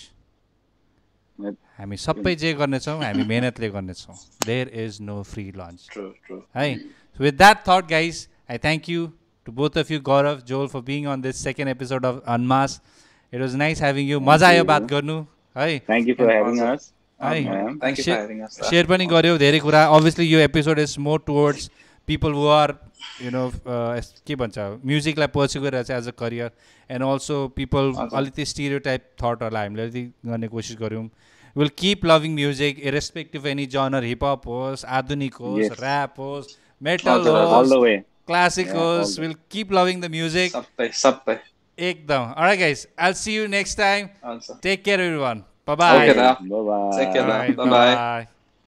Speaker 1: हामी सबै जे गर्नेछौँ हामी मेहनतले गर्नेछौँ there is no free lunch है with that thought guys I thank you to both of you Gaurav Joel for being on this second episode of अनमास it was nice having you मजा आयो बात गर्नु
Speaker 2: है थ्याङ्क यू फर हेभिङ है share
Speaker 1: पनि गऱ्यो धेरै कुरा अभियसली यो episode is more towards people वु आर यु नो के भन्छ म्युजिकलाई पर्स्यु गरेर छ as a career and also people अलिकति स्टिरियो टाइप थटहरूलाई हामीले अलिकति गर्ने कोसिस गऱ्यौँ will keep loving music respective any genre hip hop होस् आधुनिक होस् ऱ्याप होस् मेटल होस् क्लासिक होस् will keep loving the music एकदम अरे guys I see you next time take care everyone Bye bye. Take care now. Bye bye. Take care now. bye bye.